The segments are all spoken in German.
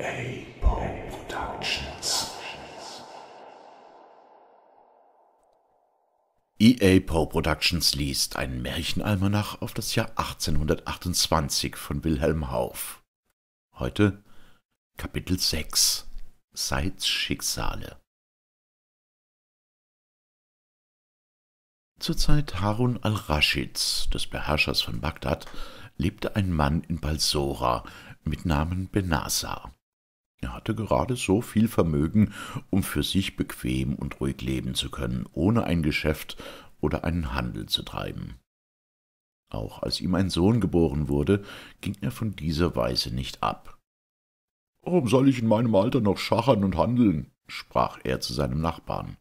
aka Productions. EA Poe Productions liest einen Märchenalmanach auf das Jahr 1828 von Wilhelm Hauff. Heute Kapitel 6 Seits Schicksale. Zur Zeit Harun al-Raschids, des Beherrschers von Bagdad, lebte ein Mann in Balsora mit Namen Benassar. Er hatte gerade so viel Vermögen, um für sich bequem und ruhig leben zu können, ohne ein Geschäft oder einen Handel zu treiben. Auch als ihm ein Sohn geboren wurde, ging er von dieser Weise nicht ab. »Warum soll ich in meinem Alter noch schachern und handeln?« sprach er zu seinem Nachbarn.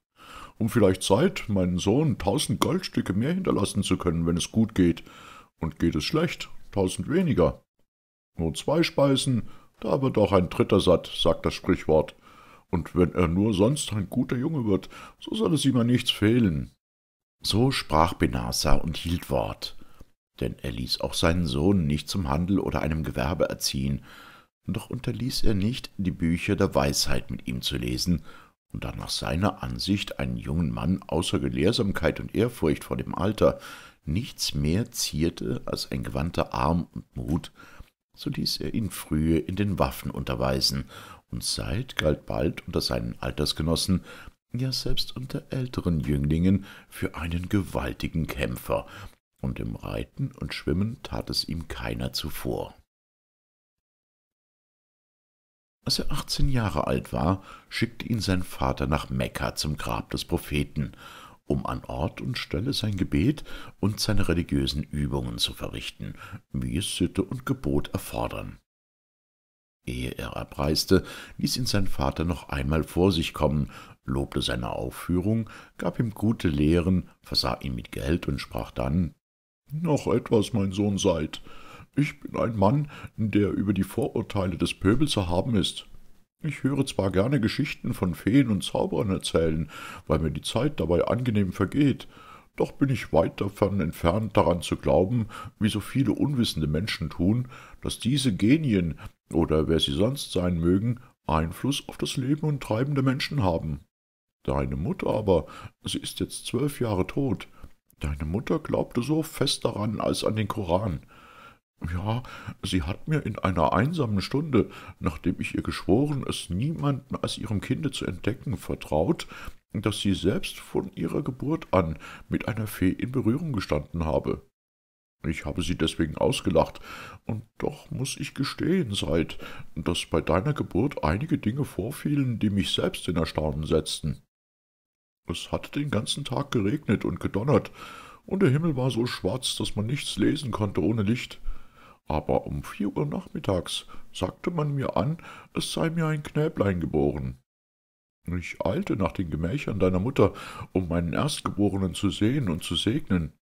»Um vielleicht Zeit, meinen Sohn tausend Goldstücke mehr hinterlassen zu können, wenn es gut geht, und geht es schlecht, tausend weniger. Nur zwei Speisen, da wird auch ein Dritter satt, sagt das Sprichwort. Und wenn er nur sonst ein guter Junge wird, so soll es ihm an nichts fehlen. So sprach Benasa und hielt Wort. Denn er ließ auch seinen Sohn nicht zum Handel oder einem Gewerbe erziehen, doch unterließ er nicht, die Bücher der Weisheit mit ihm zu lesen und da nach seiner Ansicht einen jungen Mann außer Gelehrsamkeit und Ehrfurcht vor dem Alter nichts mehr zierte als ein gewandter Arm und Mut, so ließ er ihn frühe in den Waffen unterweisen, und Seid galt bald unter seinen Altersgenossen, ja selbst unter älteren Jünglingen, für einen gewaltigen Kämpfer, und im Reiten und Schwimmen tat es ihm keiner zuvor. Als er achtzehn Jahre alt war, schickte ihn sein Vater nach Mekka zum Grab des Propheten, um an Ort und Stelle sein Gebet und seine religiösen Übungen zu verrichten, wie es Sitte und Gebot erfordern. Ehe er abreiste, ließ ihn sein Vater noch einmal vor sich kommen, lobte seine Aufführung, gab ihm gute Lehren, versah ihn mit Geld und sprach dann »Noch etwas, mein Sohn, seid. Ich bin ein Mann, der über die Vorurteile des Pöbels erhaben ist. Ich höre zwar gerne Geschichten von Feen und Zauberern erzählen, weil mir die Zeit dabei angenehm vergeht, doch bin ich weit davon entfernt, daran zu glauben, wie so viele unwissende Menschen tun, dass diese Genien oder wer sie sonst sein mögen, Einfluss auf das Leben und Treiben der Menschen haben. Deine Mutter aber, sie ist jetzt zwölf Jahre tot, deine Mutter glaubte so fest daran als an den Koran. Ja, sie hat mir in einer einsamen Stunde, nachdem ich ihr geschworen, es niemanden als ihrem Kinde zu entdecken, vertraut, dass sie selbst von ihrer Geburt an mit einer Fee in Berührung gestanden habe. Ich habe sie deswegen ausgelacht, und doch muß ich gestehen, Seid, dass bei deiner Geburt einige Dinge vorfielen, die mich selbst in Erstaunen setzten. Es hatte den ganzen Tag geregnet und gedonnert, und der Himmel war so schwarz, dass man nichts lesen konnte ohne Licht aber um vier Uhr nachmittags sagte man mir an, es sei mir ein Knäblein geboren. Ich eilte nach den Gemächern deiner Mutter, um meinen Erstgeborenen zu sehen und zu segnen.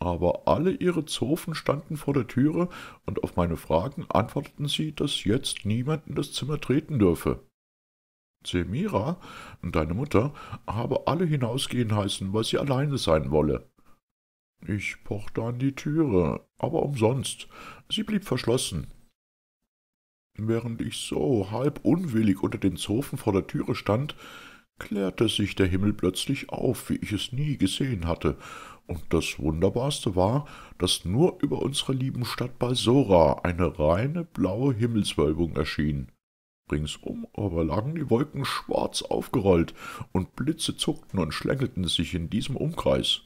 Aber alle ihre Zofen standen vor der Türe, und auf meine Fragen antworteten sie, dass jetzt niemand in das Zimmer treten dürfe. Zemira, deine Mutter, habe alle hinausgehen heißen, weil sie alleine sein wolle. Ich pochte an die Türe, aber umsonst. Sie blieb verschlossen. Während ich so halb unwillig unter den Zofen vor der Türe stand, klärte sich der Himmel plötzlich auf, wie ich es nie gesehen hatte, und das Wunderbarste war, dass nur über unserer lieben Stadt Balsora eine reine blaue Himmelswölbung erschien. Ringsum aber lagen die Wolken schwarz aufgerollt, und Blitze zuckten und schlängelten sich in diesem Umkreis.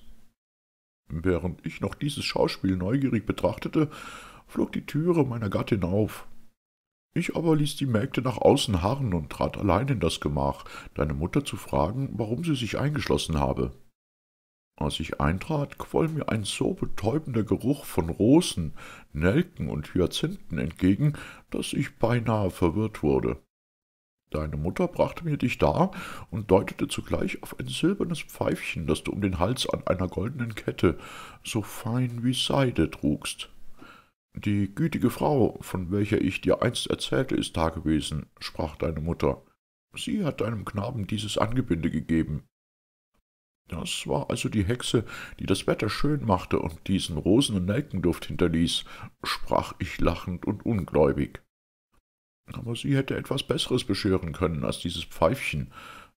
Während ich noch dieses Schauspiel neugierig betrachtete, flog die Türe meiner Gattin auf. Ich aber ließ die Mägde nach außen harren und trat allein in das Gemach, deine Mutter zu fragen, warum sie sich eingeschlossen habe. Als ich eintrat, quoll mir ein so betäubender Geruch von Rosen, Nelken und Hyazinthen entgegen, dass ich beinahe verwirrt wurde. Deine Mutter brachte mir dich dar und deutete zugleich auf ein silbernes Pfeifchen, das du um den Hals an einer goldenen Kette, so fein wie Seide, trugst. Die gütige Frau, von welcher ich dir einst erzählte, ist dagewesen, sprach deine Mutter. Sie hat deinem Knaben dieses Angebinde gegeben. Das war also die Hexe, die das Wetter schön machte und diesen Rosen- und Nelkenduft hinterließ, sprach ich lachend und ungläubig aber sie hätte etwas Besseres bescheren können als dieses Pfeifchen,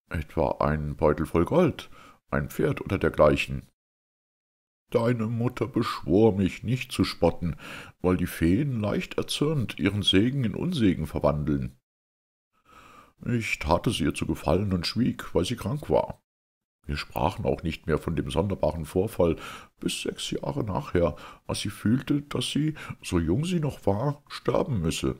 etwa einen Beutel voll Gold, ein Pferd oder dergleichen. Deine Mutter beschwor mich, nicht zu spotten, weil die Feen leicht erzürnt ihren Segen in Unsegen verwandeln. Ich tat es ihr zu gefallen und schwieg, weil sie krank war. Wir sprachen auch nicht mehr von dem sonderbaren Vorfall bis sechs Jahre nachher, als sie fühlte, dass sie, so jung sie noch war, sterben müsse.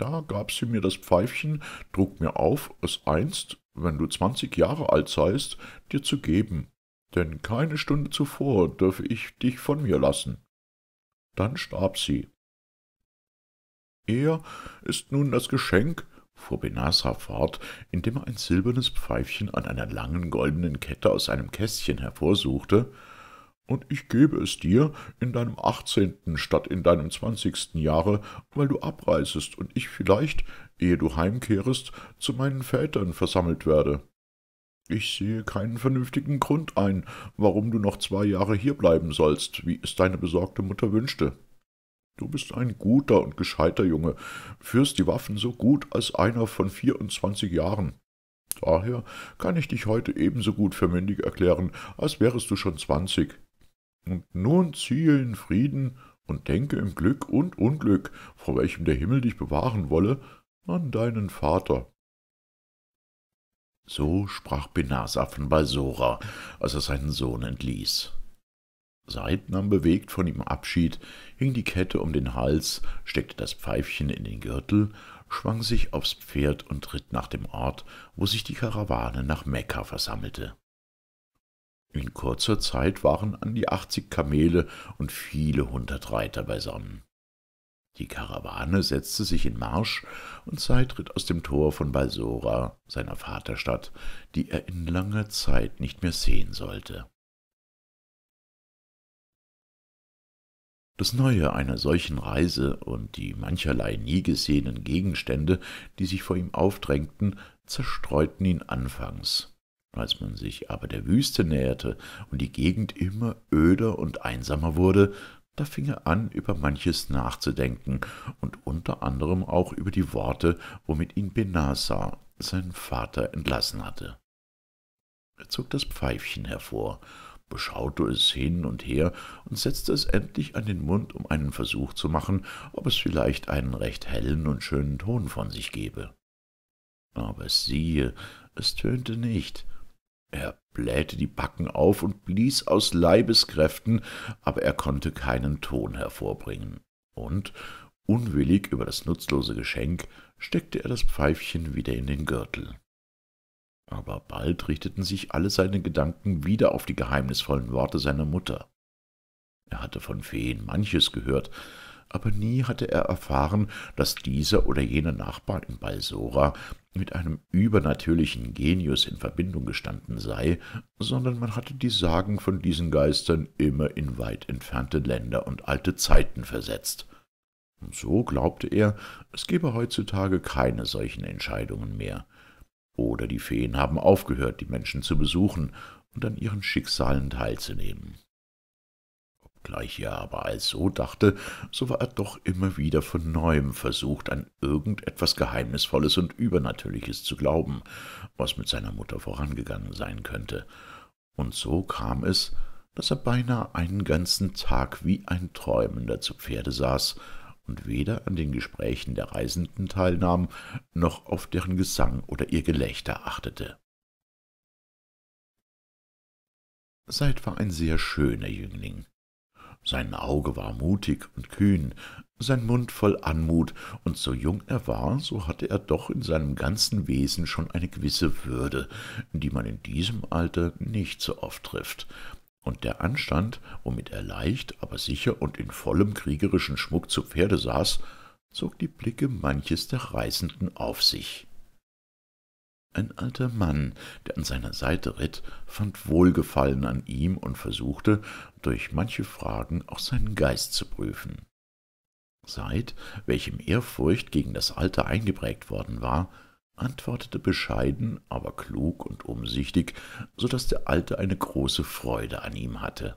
Da gab sie mir das Pfeifchen, trug mir auf, es einst, wenn du zwanzig Jahre alt seist, dir zu geben, denn keine Stunde zuvor dürfe ich dich von mir lassen. Dann starb sie. Er ist nun das Geschenk, fuhr Benassa fort, indem er ein silbernes Pfeifchen an einer langen goldenen Kette aus einem Kästchen hervorsuchte, und ich gebe es dir in deinem achtzehnten statt in deinem zwanzigsten Jahre, weil du abreisest und ich vielleicht, ehe du heimkehrest, zu meinen Vätern versammelt werde. Ich sehe keinen vernünftigen Grund ein, warum du noch zwei Jahre hierbleiben sollst, wie es deine besorgte Mutter wünschte. Du bist ein guter und gescheiter Junge, führst die Waffen so gut als einer von vierundzwanzig Jahren. Daher kann ich dich heute ebenso gut für mündig erklären, als wärest du schon zwanzig. Und nun ziehe in Frieden und denke im Glück und Unglück, vor welchem der Himmel dich bewahren wolle, an deinen Vater. So sprach Benasa von Balsora, als er seinen Sohn entließ. Seid nahm bewegt von ihm Abschied, hing die Kette um den Hals, steckte das Pfeifchen in den Gürtel, schwang sich aufs Pferd und ritt nach dem Ort, wo sich die Karawane nach Mekka versammelte. In kurzer Zeit waren an die achtzig Kamele und viele hundert Reiter beisammen. Die Karawane setzte sich in Marsch und Seid ritt aus dem Tor von Balsora, seiner Vaterstadt, die er in langer Zeit nicht mehr sehen sollte. Das Neue einer solchen Reise und die mancherlei nie gesehenen Gegenstände, die sich vor ihm aufdrängten, zerstreuten ihn anfangs, als man sich aber der Wüste näherte und die Gegend immer öder und einsamer wurde, da fing er an, über manches nachzudenken und unter anderem auch über die Worte, womit ihn Benassar, sein Vater, entlassen hatte. Er zog das Pfeifchen hervor, beschaute es hin und her und setzte es endlich an den Mund, um einen Versuch zu machen, ob es vielleicht einen recht hellen und schönen Ton von sich gebe. Aber siehe, es tönte nicht, er blähte die Backen auf und blies aus Leibeskräften, aber er konnte keinen Ton hervorbringen. Und, unwillig über das nutzlose Geschenk, steckte er das Pfeifchen wieder in den Gürtel. Aber bald richteten sich alle seine Gedanken wieder auf die geheimnisvollen Worte seiner Mutter. Er hatte von Feen manches gehört, aber nie hatte er erfahren, dass dieser oder jener Nachbar in Balsora mit einem übernatürlichen Genius in Verbindung gestanden sei, sondern man hatte die Sagen von diesen Geistern immer in weit entfernte Länder und alte Zeiten versetzt. Und so glaubte er, es gebe heutzutage keine solchen Entscheidungen mehr. Oder die Feen haben aufgehört, die Menschen zu besuchen und an ihren Schicksalen teilzunehmen. Gleich er aber also dachte, so war er doch immer wieder von neuem versucht, an irgendetwas Geheimnisvolles und Übernatürliches zu glauben, was mit seiner Mutter vorangegangen sein könnte. Und so kam es, dass er beinahe einen ganzen Tag wie ein Träumender zu Pferde saß und weder an den Gesprächen der Reisenden teilnahm, noch auf deren Gesang oder ihr Gelächter achtete. Seid war ein sehr schöner Jüngling, sein Auge war mutig und kühn, sein Mund voll Anmut, und so jung er war, so hatte er doch in seinem ganzen Wesen schon eine gewisse Würde, die man in diesem Alter nicht so oft trifft. Und der Anstand, womit er leicht, aber sicher und in vollem kriegerischen Schmuck zu Pferde saß, zog die Blicke manches der Reisenden auf sich. Ein alter Mann, der an seiner Seite ritt, fand Wohlgefallen an ihm und versuchte, durch manche Fragen auch seinen Geist zu prüfen. Seit welchem Ehrfurcht gegen das Alter eingeprägt worden war, antwortete bescheiden, aber klug und umsichtig, so daß der Alte eine große Freude an ihm hatte.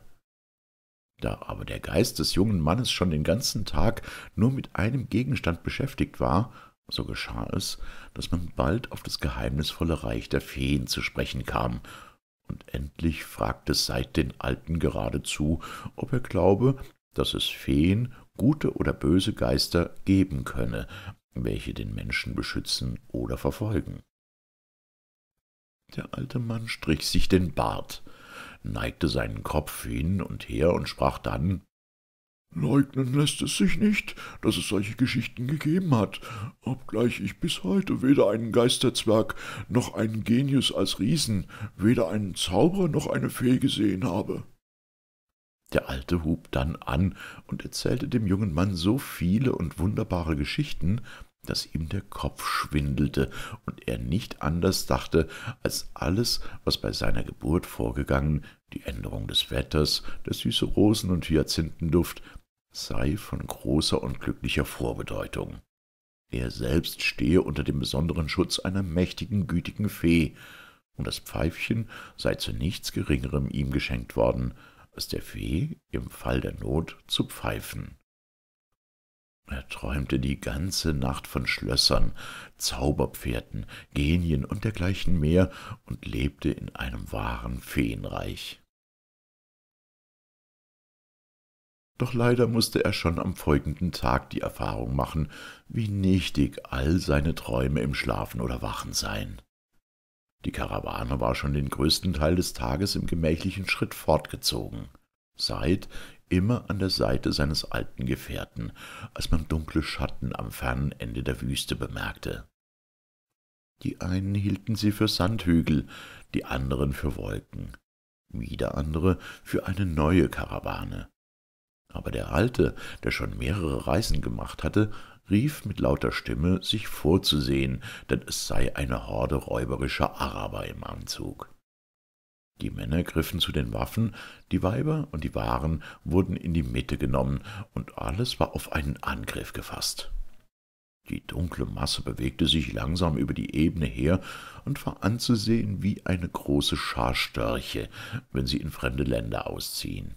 Da aber der Geist des jungen Mannes schon den ganzen Tag nur mit einem Gegenstand beschäftigt war, so geschah es, daß man bald auf das geheimnisvolle Reich der Feen zu sprechen kam, und endlich fragte Seid den Alten geradezu, ob er glaube, dass es Feen, gute oder böse Geister geben könne, welche den Menschen beschützen oder verfolgen. Der alte Mann strich sich den Bart, neigte seinen Kopf hin und her und sprach dann Leugnen lässt es sich nicht, dass es solche Geschichten gegeben hat, obgleich ich bis heute weder einen Geisterzwerg noch einen Genius als Riesen, weder einen Zauberer noch eine Fee gesehen habe. Der Alte hub dann an und erzählte dem jungen Mann so viele und wunderbare Geschichten, dass ihm der Kopf schwindelte und er nicht anders dachte, als alles, was bei seiner Geburt vorgegangen, die Änderung des Wetters, der süße Rosen- und Hyazinthenduft, sei von großer und glücklicher Vorbedeutung. Er selbst stehe unter dem besonderen Schutz einer mächtigen, gütigen Fee, und das Pfeifchen sei zu nichts Geringerem ihm geschenkt worden, als der Fee im Fall der Not zu pfeifen. Er träumte die ganze Nacht von Schlössern, Zauberpferden, Genien und dergleichen mehr und lebte in einem wahren Feenreich. Doch leider musste er schon am folgenden Tag die Erfahrung machen, wie nichtig all seine Träume im Schlafen oder Wachen seien. Die Karawane war schon den größten Teil des Tages im gemächlichen Schritt fortgezogen. Said immer an der Seite seines alten Gefährten, als man dunkle Schatten am fernen Ende der Wüste bemerkte. Die einen hielten sie für Sandhügel, die anderen für Wolken, wieder andere für eine neue Karawane. Aber der Alte, der schon mehrere Reisen gemacht hatte, rief mit lauter Stimme, sich vorzusehen, denn es sei eine Horde räuberischer Araber im Anzug. Die Männer griffen zu den Waffen, die Weiber und die Waren wurden in die Mitte genommen, und alles war auf einen Angriff gefasst. Die dunkle Masse bewegte sich langsam über die Ebene her und war anzusehen wie eine große Schar Störche, wenn sie in fremde Länder ausziehen.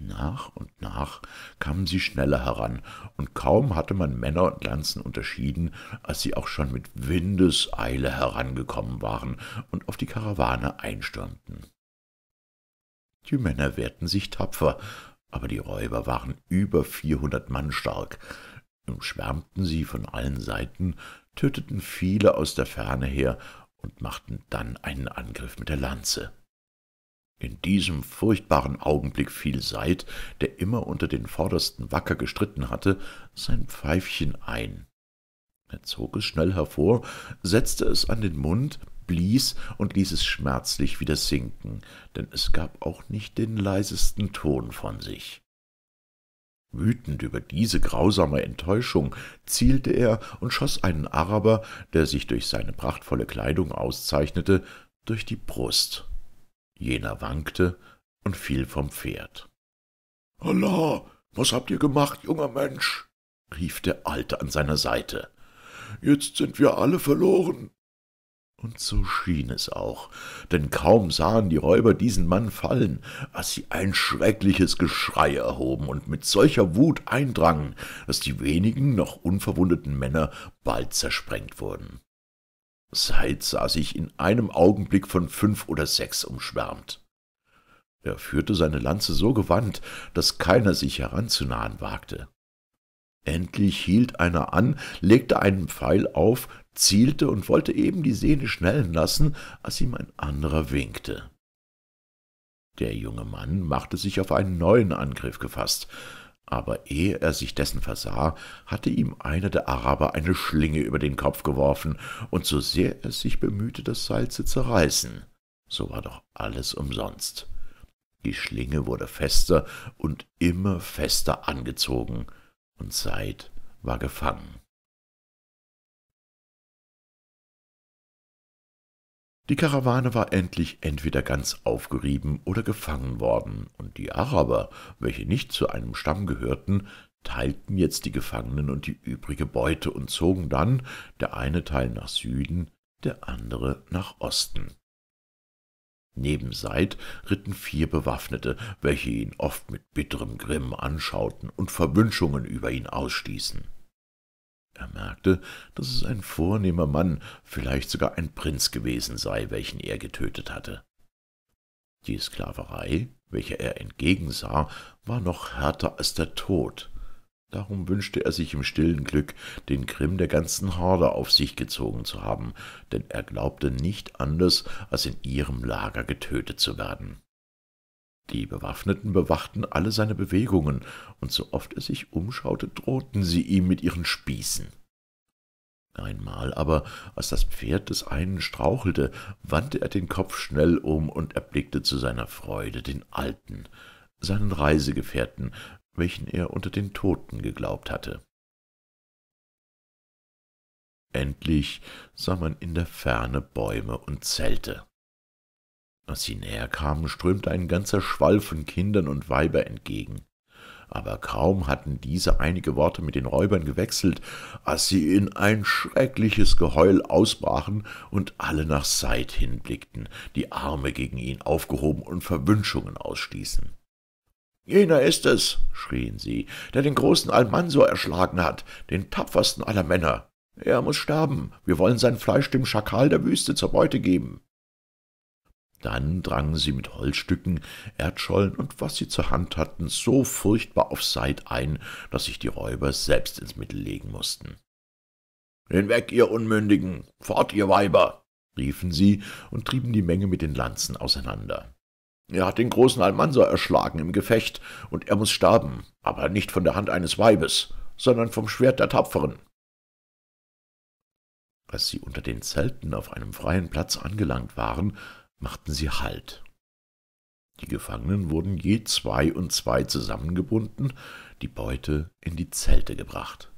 Nach und nach kamen sie schneller heran, und kaum hatte man Männer und Lanzen unterschieden, als sie auch schon mit Windeseile herangekommen waren und auf die Karawane einstürmten. Die Männer wehrten sich tapfer, aber die Räuber waren über vierhundert Mann stark. Umschwärmten sie von allen Seiten, töteten viele aus der Ferne her und machten dann einen Angriff mit der Lanze. In diesem furchtbaren Augenblick fiel Seid, der immer unter den Vordersten wacker gestritten hatte, sein Pfeifchen ein. Er zog es schnell hervor, setzte es an den Mund, blies und ließ es schmerzlich wieder sinken, denn es gab auch nicht den leisesten Ton von sich. Wütend über diese grausame Enttäuschung zielte er und schoss einen Araber, der sich durch seine prachtvolle Kleidung auszeichnete, durch die Brust Jener wankte und fiel vom Pferd. Allah, was habt ihr gemacht, junger Mensch? rief der Alte an seiner Seite. Jetzt sind wir alle verloren. Und so schien es auch, denn kaum sahen die Räuber diesen Mann fallen, als sie ein schreckliches Geschrei erhoben und mit solcher Wut eindrangen, daß die wenigen noch unverwundeten Männer bald zersprengt wurden. Seid sah sich in einem Augenblick von fünf oder sechs umschwärmt. Er führte seine Lanze so gewandt, daß keiner sich heranzunahen wagte. Endlich hielt einer an, legte einen Pfeil auf, zielte und wollte eben die Sehne schnellen lassen, als ihm ein anderer winkte. Der junge Mann machte sich auf einen neuen Angriff gefasst, aber ehe er sich dessen versah, hatte ihm einer der Araber eine Schlinge über den Kopf geworfen, und so sehr er sich bemühte, das Seil zu zerreißen, so war doch alles umsonst. Die Schlinge wurde fester und immer fester angezogen, und Seid war gefangen. Die Karawane war endlich entweder ganz aufgerieben oder gefangen worden, und die Araber, welche nicht zu einem Stamm gehörten, teilten jetzt die Gefangenen und die übrige Beute und zogen dann, der eine Teil nach Süden, der andere nach Osten. Neben Seid ritten vier Bewaffnete, welche ihn oft mit bitterem Grimm anschauten und Verwünschungen über ihn ausstießen. Er merkte, dass es ein vornehmer Mann, vielleicht sogar ein Prinz gewesen sei, welchen er getötet hatte. Die Sklaverei, welcher er entgegensah, war noch härter als der Tod. Darum wünschte er sich im stillen Glück, den Grimm der ganzen Horde auf sich gezogen zu haben, denn er glaubte nicht anders, als in ihrem Lager getötet zu werden. Die Bewaffneten bewachten alle seine Bewegungen, und so oft er sich umschaute, drohten sie ihm mit ihren Spießen. Einmal aber, als das Pferd des einen strauchelte, wandte er den Kopf schnell um und erblickte zu seiner Freude den Alten, seinen Reisegefährten, welchen er unter den Toten geglaubt hatte. Endlich sah man in der Ferne Bäume und Zelte. Als sie näher kamen, strömte ein ganzer Schwall von Kindern und Weiber entgegen. Aber kaum hatten diese einige Worte mit den Räubern gewechselt, als sie in ein schreckliches Geheul ausbrachen und alle nach Seid hinblickten, die Arme gegen ihn aufgehoben und Verwünschungen ausstießen. »Jener ist es«, schrien sie, »der den großen Almansor erschlagen hat, den tapfersten aller Männer. Er muß sterben, wir wollen sein Fleisch dem Schakal der Wüste zur Beute geben.« dann drangen sie mit Holzstücken, Erdschollen und was sie zur Hand hatten, so furchtbar auf Seid ein, daß sich die Räuber selbst ins Mittel legen mußten. »Hinweg, ihr Unmündigen! Fort, ihr Weiber!« riefen sie und trieben die Menge mit den Lanzen auseinander. »Er hat den großen Almanser erschlagen im Gefecht, und er muß sterben, aber nicht von der Hand eines Weibes, sondern vom Schwert der Tapferen.« Als sie unter den Zelten auf einem freien Platz angelangt waren, machten sie Halt. Die Gefangenen wurden je zwei und zwei zusammengebunden, die Beute in die Zelte gebracht.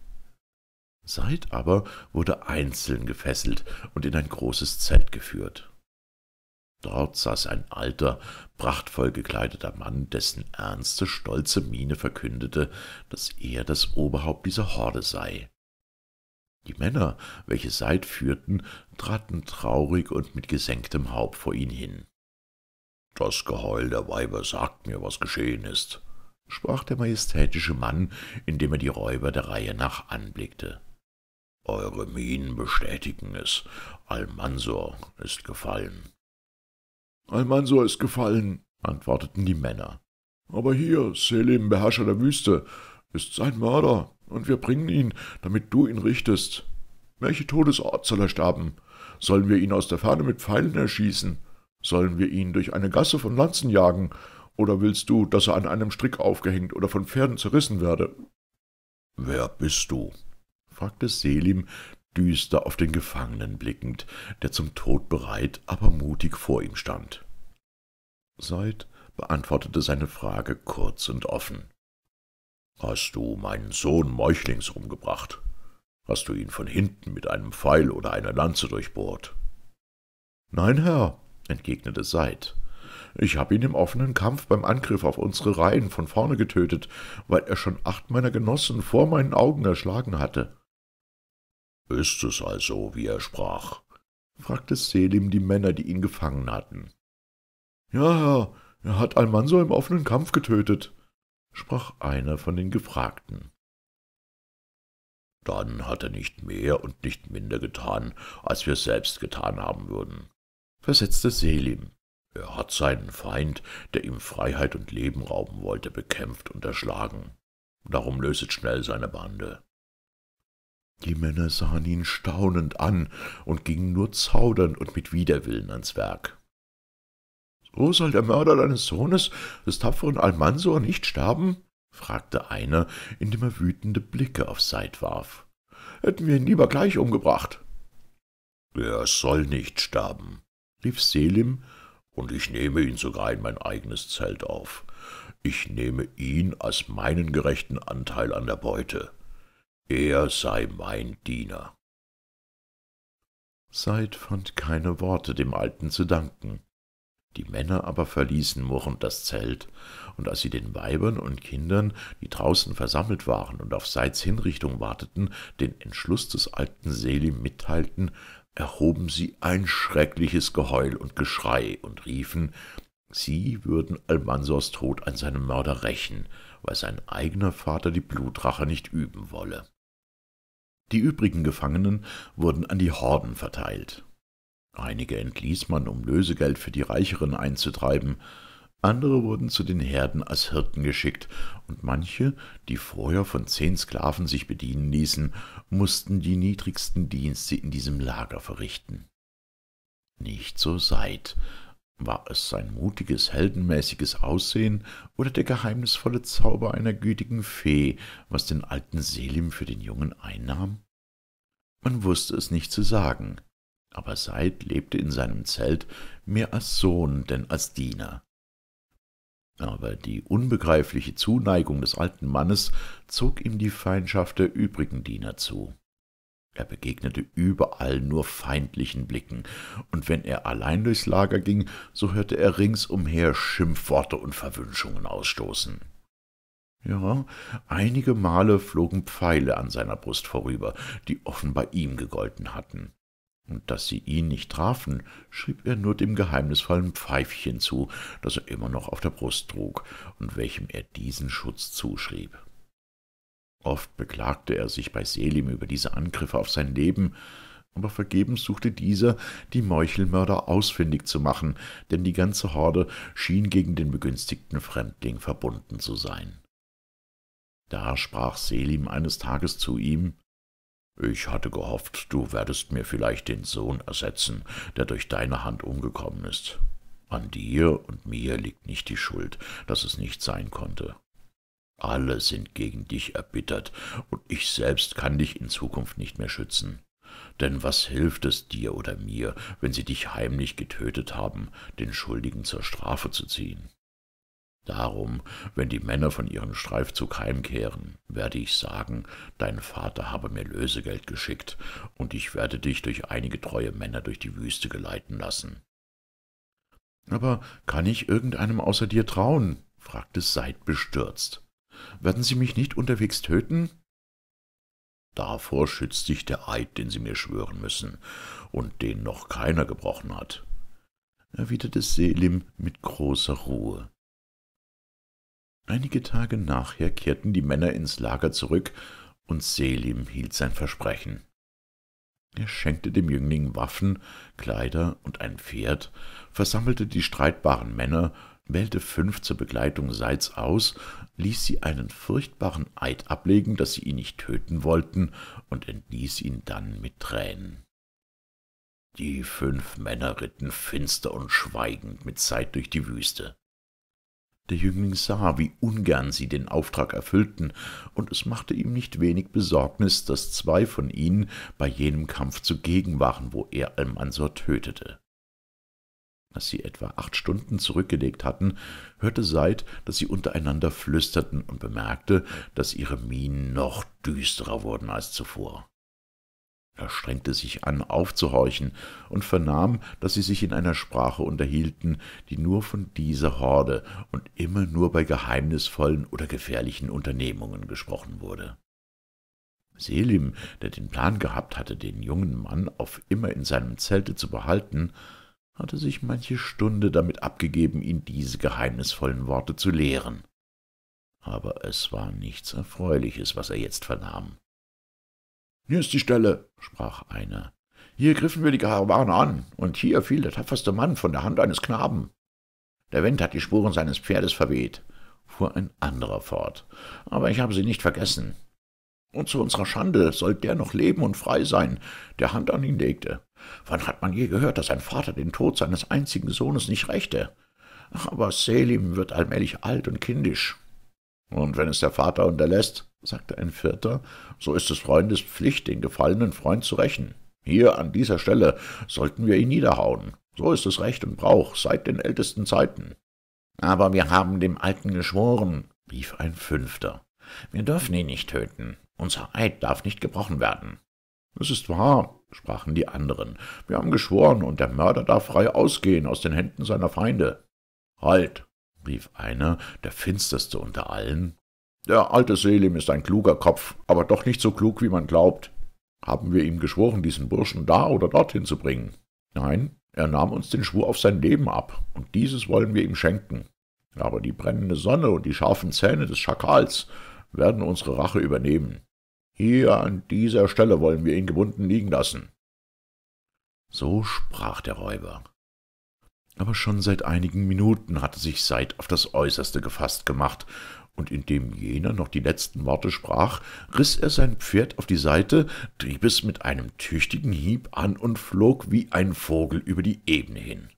Seid aber wurde einzeln gefesselt und in ein großes Zelt geführt. Dort saß ein alter, prachtvoll gekleideter Mann, dessen ernste, stolze Miene verkündete, dass er das Oberhaupt dieser Horde sei. Die Männer, welche Seid führten, traten traurig und mit gesenktem Haupt vor ihn hin. »Das Geheul der Weiber sagt mir, was geschehen ist«, sprach der majestätische Mann, indem er die Räuber der Reihe nach anblickte. »Eure Mienen bestätigen es. Almansor ist gefallen.« »Almansor ist gefallen«, antworteten die Männer. »Aber hier, Selim, Beherrscher der Wüste, ist sein Mörder, und wir bringen ihn, damit du ihn richtest. Welche Todesart soll er sterben? Sollen wir ihn aus der Ferne mit Pfeilen erschießen? Sollen wir ihn durch eine Gasse von Lanzen jagen? Oder willst du, dass er an einem Strick aufgehängt oder von Pferden zerrissen werde? Wer bist du? fragte Selim, düster auf den Gefangenen blickend, der zum Tod bereit, aber mutig vor ihm stand. Seid beantwortete seine Frage kurz und offen. Hast du meinen Sohn meuchlings umgebracht? Hast du ihn von hinten mit einem Pfeil oder einer Lanze durchbohrt? Nein, Herr, entgegnete Seid. Ich habe ihn im offenen Kampf beim Angriff auf unsere Reihen von vorne getötet, weil er schon acht meiner Genossen vor meinen Augen erschlagen hatte. Ist es also, wie er sprach? fragte Selim die Männer, die ihn gefangen hatten. Ja, Herr, er hat Almanso im offenen Kampf getötet, sprach einer von den Gefragten. Dann hat er nicht mehr und nicht minder getan, als wir selbst getan haben würden, versetzte Selim. Er hat seinen Feind, der ihm Freiheit und Leben rauben wollte, bekämpft und erschlagen. Darum löset schnell seine Bande. Die Männer sahen ihn staunend an und gingen nur zaudernd und mit Widerwillen ans Werk. So soll der Mörder deines Sohnes, des tapferen Almansor, nicht sterben? fragte einer, indem er wütende Blicke auf Seid warf. Hätten wir ihn lieber gleich umgebracht. Er soll nicht sterben, rief Selim, und ich nehme ihn sogar in mein eigenes Zelt auf. Ich nehme ihn als meinen gerechten Anteil an der Beute. Er sei mein Diener. Seid fand keine Worte dem Alten zu danken. Die Männer aber verließen murrend das Zelt, und als sie den Weibern und Kindern, die draußen versammelt waren und auf Seids Hinrichtung warteten, den Entschluss des alten Selim mitteilten, erhoben sie ein schreckliches Geheul und Geschrei und riefen, sie würden Almansors Tod an seinem Mörder rächen, weil sein eigener Vater die Blutrache nicht üben wolle. Die übrigen Gefangenen wurden an die Horden verteilt, Einige entließ man, um Lösegeld für die Reicheren einzutreiben, andere wurden zu den Herden als Hirten geschickt, und manche, die vorher von zehn Sklaven sich bedienen ließen, mussten die niedrigsten Dienste in diesem Lager verrichten. Nicht so seid, war es sein mutiges, heldenmäßiges Aussehen oder der geheimnisvolle Zauber einer gütigen Fee, was den alten Selim für den Jungen einnahm? Man wußte es nicht zu sagen, aber Seid lebte in seinem Zelt mehr als Sohn denn als Diener. Aber die unbegreifliche Zuneigung des alten Mannes zog ihm die Feindschaft der übrigen Diener zu. Er begegnete überall nur feindlichen Blicken, und wenn er allein durchs Lager ging, so hörte er ringsumher Schimpfworte und Verwünschungen ausstoßen. Ja, einige Male flogen Pfeile an seiner Brust vorüber, die offenbar ihm gegolten hatten und dass sie ihn nicht trafen, schrieb er nur dem geheimnisvollen Pfeifchen zu, das er immer noch auf der Brust trug und welchem er diesen Schutz zuschrieb. Oft beklagte er sich bei Selim über diese Angriffe auf sein Leben, aber vergebens suchte dieser, die Meuchelmörder ausfindig zu machen, denn die ganze Horde schien gegen den begünstigten Fremdling verbunden zu sein. Da sprach Selim eines Tages zu ihm ich hatte gehofft, du werdest mir vielleicht den Sohn ersetzen, der durch deine Hand umgekommen ist. An dir und mir liegt nicht die Schuld, dass es nicht sein konnte. Alle sind gegen dich erbittert, und ich selbst kann dich in Zukunft nicht mehr schützen. Denn was hilft es dir oder mir, wenn sie dich heimlich getötet haben, den Schuldigen zur Strafe zu ziehen? Darum, wenn die Männer von ihrem Streifzug heimkehren, werde ich sagen, dein Vater habe mir Lösegeld geschickt, und ich werde dich durch einige treue Männer durch die Wüste geleiten lassen. Aber kann ich irgendeinem außer dir trauen? fragte Seid bestürzt. Werden sie mich nicht unterwegs töten? Davor schützt dich der Eid, den sie mir schwören müssen und den noch keiner gebrochen hat, erwiderte Selim mit großer Ruhe. Einige Tage nachher kehrten die Männer ins Lager zurück, und Selim hielt sein Versprechen. Er schenkte dem Jüngling Waffen, Kleider und ein Pferd, versammelte die streitbaren Männer, wählte fünf zur Begleitung Seitz aus, ließ sie einen furchtbaren Eid ablegen, dass sie ihn nicht töten wollten, und entließ ihn dann mit Tränen. Die fünf Männer ritten finster und schweigend mit Zeit durch die Wüste. Der Jüngling sah, wie ungern sie den Auftrag erfüllten, und es machte ihm nicht wenig Besorgnis, dass zwei von ihnen bei jenem Kampf zugegen waren, wo er Almansor tötete. Als sie etwa acht Stunden zurückgelegt hatten, hörte Seid, dass sie untereinander flüsterten und bemerkte, dass ihre Mienen noch düsterer wurden als zuvor. Er strengte sich an, aufzuhorchen, und vernahm, dass sie sich in einer Sprache unterhielten, die nur von dieser Horde und immer nur bei geheimnisvollen oder gefährlichen Unternehmungen gesprochen wurde. Selim, der den Plan gehabt hatte, den jungen Mann auf immer in seinem Zelte zu behalten, hatte sich manche Stunde damit abgegeben, ihn diese geheimnisvollen Worte zu lehren. Aber es war nichts Erfreuliches, was er jetzt vernahm. Hier ist die Stelle, sprach einer. Hier griffen wir die Karawane an, und hier fiel der tapferste Mann von der Hand eines Knaben. Der Wind hat die Spuren seines Pferdes verweht, fuhr ein anderer fort, aber ich habe sie nicht vergessen. Und zu unserer Schande soll der noch leben und frei sein, der Hand an ihn legte. Wann hat man je gehört, dass ein Vater den Tod seines einzigen Sohnes nicht rächte? Ach, aber Selim wird allmählich alt und kindisch, und wenn es der Vater unterlässt, sagte ein Vierter, so ist es Freundes Pflicht, den gefallenen Freund zu rächen. Hier an dieser Stelle sollten wir ihn niederhauen. So ist es Recht und Brauch seit den ältesten Zeiten. Aber wir haben dem Alten geschworen, rief ein Fünfter. Wir dürfen ihn nicht töten. Unser Eid darf nicht gebrochen werden. Es ist wahr, sprachen die anderen. Wir haben geschworen, und der Mörder darf frei ausgehen aus den Händen seiner Feinde. Halt, rief einer, der finsterste unter allen. Der alte Selim ist ein kluger Kopf, aber doch nicht so klug, wie man glaubt. Haben wir ihm geschworen, diesen Burschen da oder dorthin zu bringen? Nein, er nahm uns den Schwur auf sein Leben ab, und dieses wollen wir ihm schenken. Aber die brennende Sonne und die scharfen Zähne des Schakals werden unsere Rache übernehmen. Hier an dieser Stelle wollen wir ihn gebunden liegen lassen. So sprach der Räuber aber schon seit einigen Minuten hatte sich Seid auf das Äußerste gefasst gemacht, und indem jener noch die letzten Worte sprach, riß er sein Pferd auf die Seite, trieb es mit einem tüchtigen Hieb an und flog wie ein Vogel über die Ebene hin.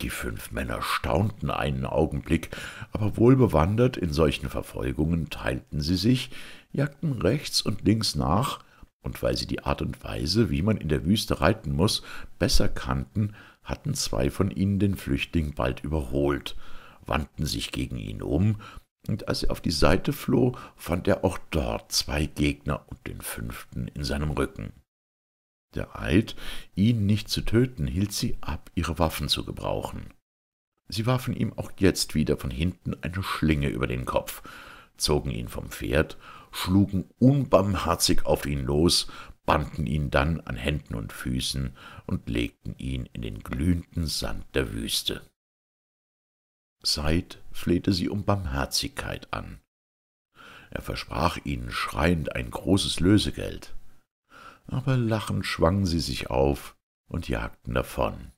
Die fünf Männer staunten einen Augenblick, aber wohlbewandert in solchen Verfolgungen teilten sie sich, jagten rechts und links nach, und weil sie die Art und Weise, wie man in der Wüste reiten muß, besser kannten, hatten zwei von ihnen den Flüchtling bald überholt, wandten sich gegen ihn um, und als er auf die Seite floh, fand er auch dort zwei Gegner und den fünften in seinem Rücken. Der Eid, ihn nicht zu töten, hielt sie ab, ihre Waffen zu gebrauchen. Sie warfen ihm auch jetzt wieder von hinten eine Schlinge über den Kopf, zogen ihn vom Pferd, schlugen unbarmherzig auf ihn los, banden ihn dann an Händen und Füßen und legten ihn in den glühenden Sand der Wüste. Seid flehte sie um Barmherzigkeit an. Er versprach ihnen schreiend ein großes Lösegeld. Aber lachend schwangen sie sich auf und jagten davon.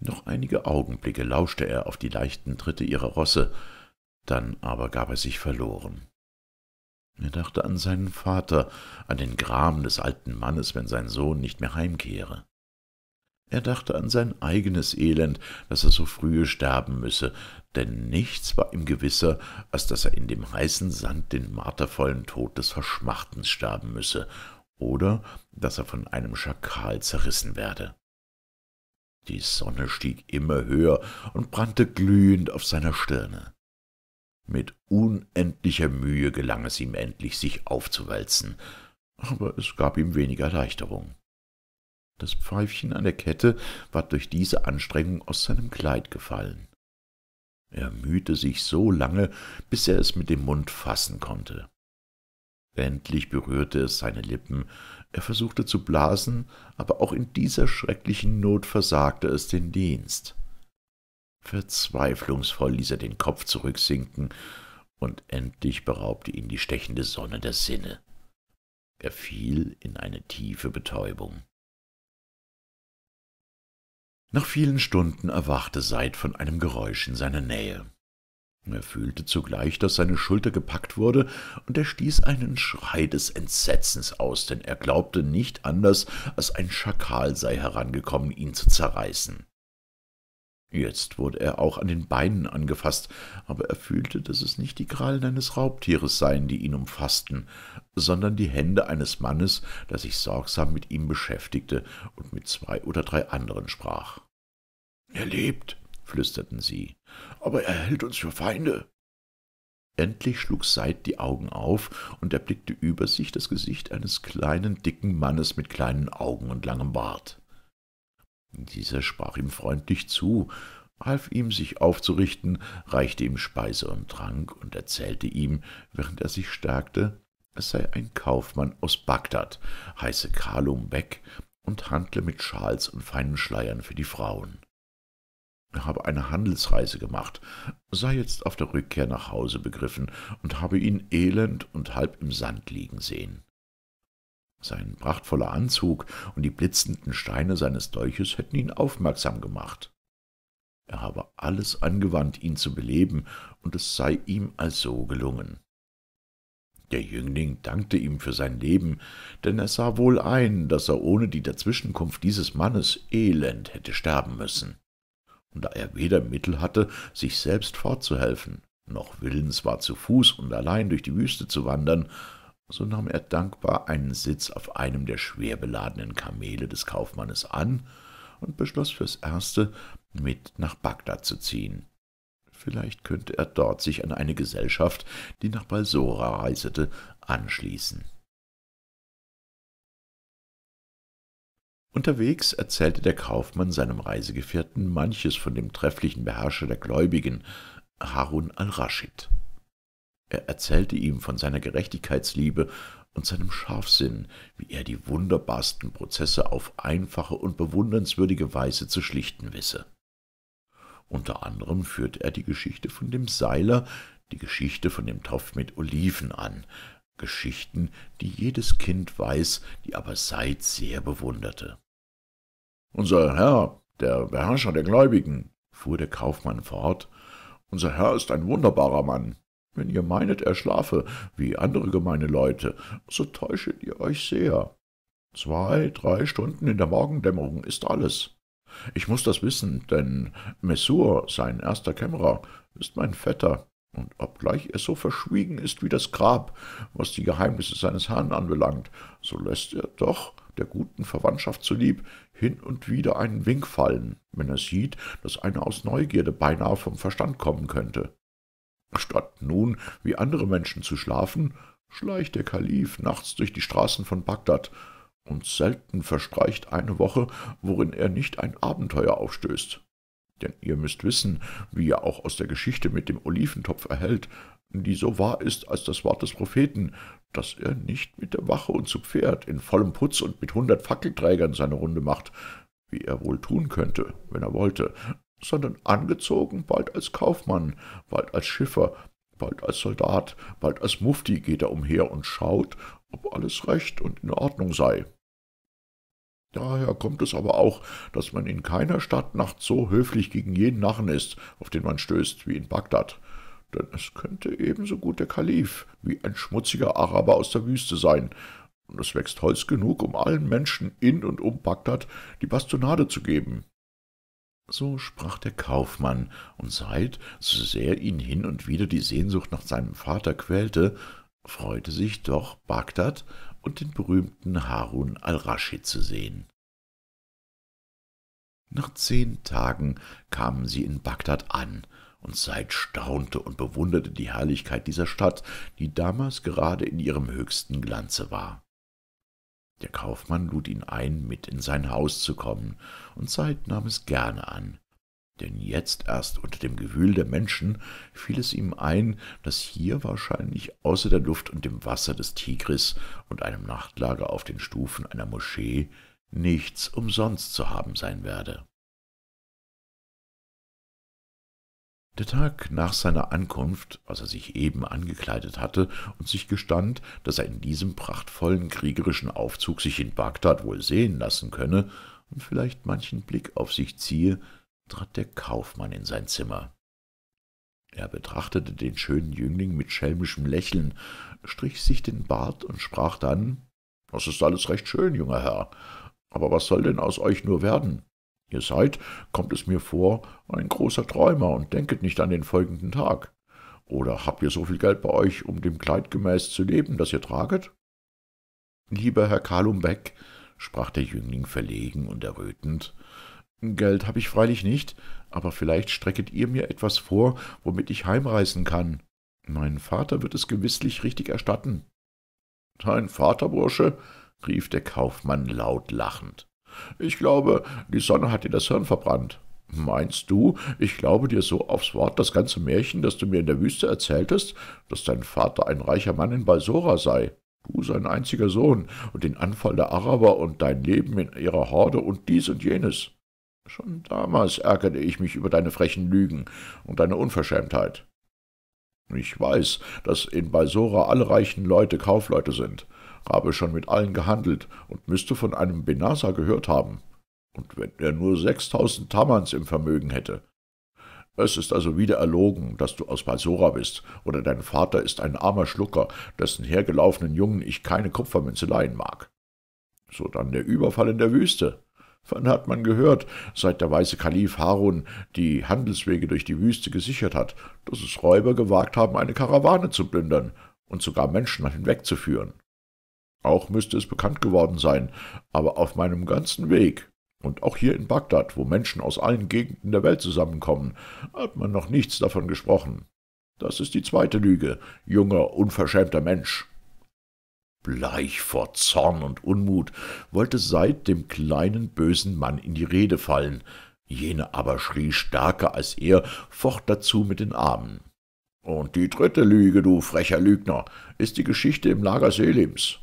Noch einige Augenblicke lauschte er auf die leichten Tritte ihrer Rosse, dann aber gab er sich verloren. Er dachte an seinen Vater, an den Gram des alten Mannes, wenn sein Sohn nicht mehr heimkehre. Er dachte an sein eigenes Elend, dass er so frühe sterben müsse, denn nichts war ihm gewisser, als dass er in dem heißen Sand den martervollen Tod des Verschmachtens sterben müsse oder dass er von einem Schakal zerrissen werde. Die Sonne stieg immer höher und brannte glühend auf seiner Stirne. Mit unendlicher Mühe gelang es ihm endlich, sich aufzuwälzen, aber es gab ihm wenig Erleichterung. Das Pfeifchen an der Kette war durch diese Anstrengung aus seinem Kleid gefallen. Er mühte sich so lange, bis er es mit dem Mund fassen konnte. Endlich berührte es seine Lippen. Er versuchte zu blasen, aber auch in dieser schrecklichen Not versagte es den Dienst. Verzweiflungsvoll ließ er den Kopf zurücksinken, und endlich beraubte ihn die stechende Sonne der Sinne. Er fiel in eine tiefe Betäubung. Nach vielen Stunden erwachte Seid von einem Geräusch in seiner Nähe. Er fühlte zugleich, dass seine Schulter gepackt wurde, und er stieß einen Schrei des Entsetzens aus, denn er glaubte nicht anders, als ein Schakal sei herangekommen, ihn zu zerreißen. Jetzt wurde er auch an den Beinen angefasst, aber er fühlte, dass es nicht die Krallen eines Raubtieres seien, die ihn umfassten, sondern die Hände eines Mannes, der sich sorgsam mit ihm beschäftigte und mit zwei oder drei anderen sprach. »Er lebt«, flüsterten sie, »aber er hält uns für Feinde.« Endlich schlug Seid die Augen auf und erblickte über sich das Gesicht eines kleinen, dicken Mannes mit kleinen Augen und langem Bart. Dieser sprach ihm freundlich zu, half ihm, sich aufzurichten, reichte ihm Speise und Trank und erzählte ihm, während er sich stärkte, es sei ein Kaufmann aus Bagdad, heiße Kalum Beck und handle mit Schals und feinen Schleiern für die Frauen. Er habe eine Handelsreise gemacht, sei jetzt auf der Rückkehr nach Hause begriffen und habe ihn elend und halb im Sand liegen sehen. Sein prachtvoller Anzug und die blitzenden Steine seines Dolches hätten ihn aufmerksam gemacht. Er habe alles angewandt, ihn zu beleben, und es sei ihm also gelungen. Der Jüngling dankte ihm für sein Leben, denn er sah wohl ein, dass er ohne die Dazwischenkunft dieses Mannes elend hätte sterben müssen. Und da er weder Mittel hatte, sich selbst fortzuhelfen, noch willens war, zu Fuß und allein durch die Wüste zu wandern, so nahm er dankbar einen Sitz auf einem der schwer beladenen Kamele des Kaufmannes an und beschloss fürs Erste, mit nach Bagdad zu ziehen. Vielleicht könnte er dort sich an eine Gesellschaft, die nach Balsora reisete, anschließen. Unterwegs erzählte der Kaufmann seinem Reisegefährten manches von dem trefflichen Beherrscher der Gläubigen, Harun al-Raschid. Er erzählte ihm von seiner Gerechtigkeitsliebe und seinem Scharfsinn, wie er die wunderbarsten Prozesse auf einfache und bewundernswürdige Weise zu schlichten wisse. Unter anderem führte er die Geschichte von dem Seiler, die Geschichte von dem Topf mit Oliven an, Geschichten, die jedes Kind weiß, die aber Seid sehr bewunderte. Unser Herr, der Beherrscher der Gläubigen, fuhr der Kaufmann fort, unser Herr ist ein wunderbarer Mann, wenn ihr meinet, er schlafe, wie andere gemeine Leute, so täuschet ihr euch sehr. Zwei, drei Stunden in der Morgendämmerung ist alles. Ich muß das wissen, denn Messur, sein erster Kämmerer, ist mein Vetter, und obgleich er so verschwiegen ist wie das Grab, was die Geheimnisse seines Herrn anbelangt, so lässt er doch, der guten Verwandtschaft zulieb, hin und wieder einen Wink fallen, wenn er sieht, dass einer aus Neugierde beinahe vom Verstand kommen könnte. Statt nun, wie andere Menschen zu schlafen, schleicht der Kalif nachts durch die Straßen von Bagdad, und selten verstreicht eine Woche, worin er nicht ein Abenteuer aufstößt. Denn ihr müsst wissen, wie ihr auch aus der Geschichte mit dem Oliventopf erhält, die so wahr ist als das Wort des Propheten, dass er nicht mit der Wache und zu Pferd in vollem Putz und mit hundert Fackelträgern seine Runde macht, wie er wohl tun könnte, wenn er wollte, sondern angezogen bald als Kaufmann, bald als Schiffer, bald als Soldat, bald als Mufti geht er umher und schaut, ob alles recht und in Ordnung sei. Daher kommt es aber auch, dass man in keiner Stadt nachts so höflich gegen jeden Narren ist, auf den man stößt, wie in Bagdad. Denn es könnte ebenso gut der Kalif wie ein schmutziger Araber aus der Wüste sein, und es wächst Holz genug, um allen Menschen in und um Bagdad die Bastonade zu geben. So sprach der Kaufmann, und seit, so sehr ihn hin und wieder die Sehnsucht nach seinem Vater quälte, freute sich doch, Bagdad und den berühmten Harun al-Raschid zu sehen. Nach zehn Tagen kamen sie in Bagdad an, und Said staunte und bewunderte die Herrlichkeit dieser Stadt, die damals gerade in ihrem höchsten Glanze war. Der Kaufmann lud ihn ein, mit in sein Haus zu kommen, und Zeit nahm es gerne an. Denn jetzt erst unter dem Gewühl der Menschen fiel es ihm ein, daß hier wahrscheinlich außer der Luft und dem Wasser des Tigris und einem Nachtlager auf den Stufen einer Moschee nichts umsonst zu haben sein werde. Der Tag nach seiner Ankunft, als er sich eben angekleidet hatte und sich gestand, dass er in diesem prachtvollen kriegerischen Aufzug sich in Bagdad wohl sehen lassen könne und vielleicht manchen Blick auf sich ziehe, trat der Kaufmann in sein Zimmer. Er betrachtete den schönen Jüngling mit schelmischem Lächeln, strich sich den Bart und sprach dann »Das ist alles recht schön, junger Herr, aber was soll denn aus euch nur werden? Ihr seid, kommt es mir vor, ein großer Träumer und denket nicht an den folgenden Tag. Oder habt ihr so viel Geld bei euch, um dem Kleid gemäß zu leben, das ihr traget? Lieber Herr Kalum Beck, sprach der Jüngling verlegen und errötend, Geld habe ich freilich nicht, aber vielleicht strecket ihr mir etwas vor, womit ich heimreisen kann. Mein Vater wird es gewisslich richtig erstatten. Dein Vater, Bursche? rief der Kaufmann laut lachend. Ich glaube, die Sonne hat dir das Hirn verbrannt. Meinst du, ich glaube dir so aufs Wort das ganze Märchen, das du mir in der Wüste erzähltest, dass dein Vater ein reicher Mann in Balsora sei, du sein einziger Sohn und den Anfall der Araber und dein Leben in ihrer Horde und dies und jenes? Schon damals ärgerte ich mich über deine frechen Lügen und deine Unverschämtheit. Ich weiß, dass in Balsora alle reichen Leute Kaufleute sind habe schon mit allen gehandelt und müsste von einem Benasa gehört haben. Und wenn er nur 6000 Tamans im Vermögen hätte. Es ist also wieder erlogen, dass du aus Balsora bist, oder dein Vater ist ein armer Schlucker, dessen hergelaufenen Jungen ich keine Kupfermünze leihen mag. dann der Überfall in der Wüste. Wann hat man gehört, seit der weiße Kalif Harun die Handelswege durch die Wüste gesichert hat, dass es Räuber gewagt haben, eine Karawane zu plündern und sogar Menschen hinwegzuführen? Auch müsste es bekannt geworden sein, aber auf meinem ganzen Weg und auch hier in Bagdad, wo Menschen aus allen Gegenden der Welt zusammenkommen, hat man noch nichts davon gesprochen. Das ist die zweite Lüge, junger, unverschämter Mensch. Bleich vor Zorn und Unmut wollte Seid dem kleinen bösen Mann in die Rede fallen, jene aber schrie stärker als er, focht dazu mit den Armen. Und die dritte Lüge, du frecher Lügner, ist die Geschichte im Lager Selims.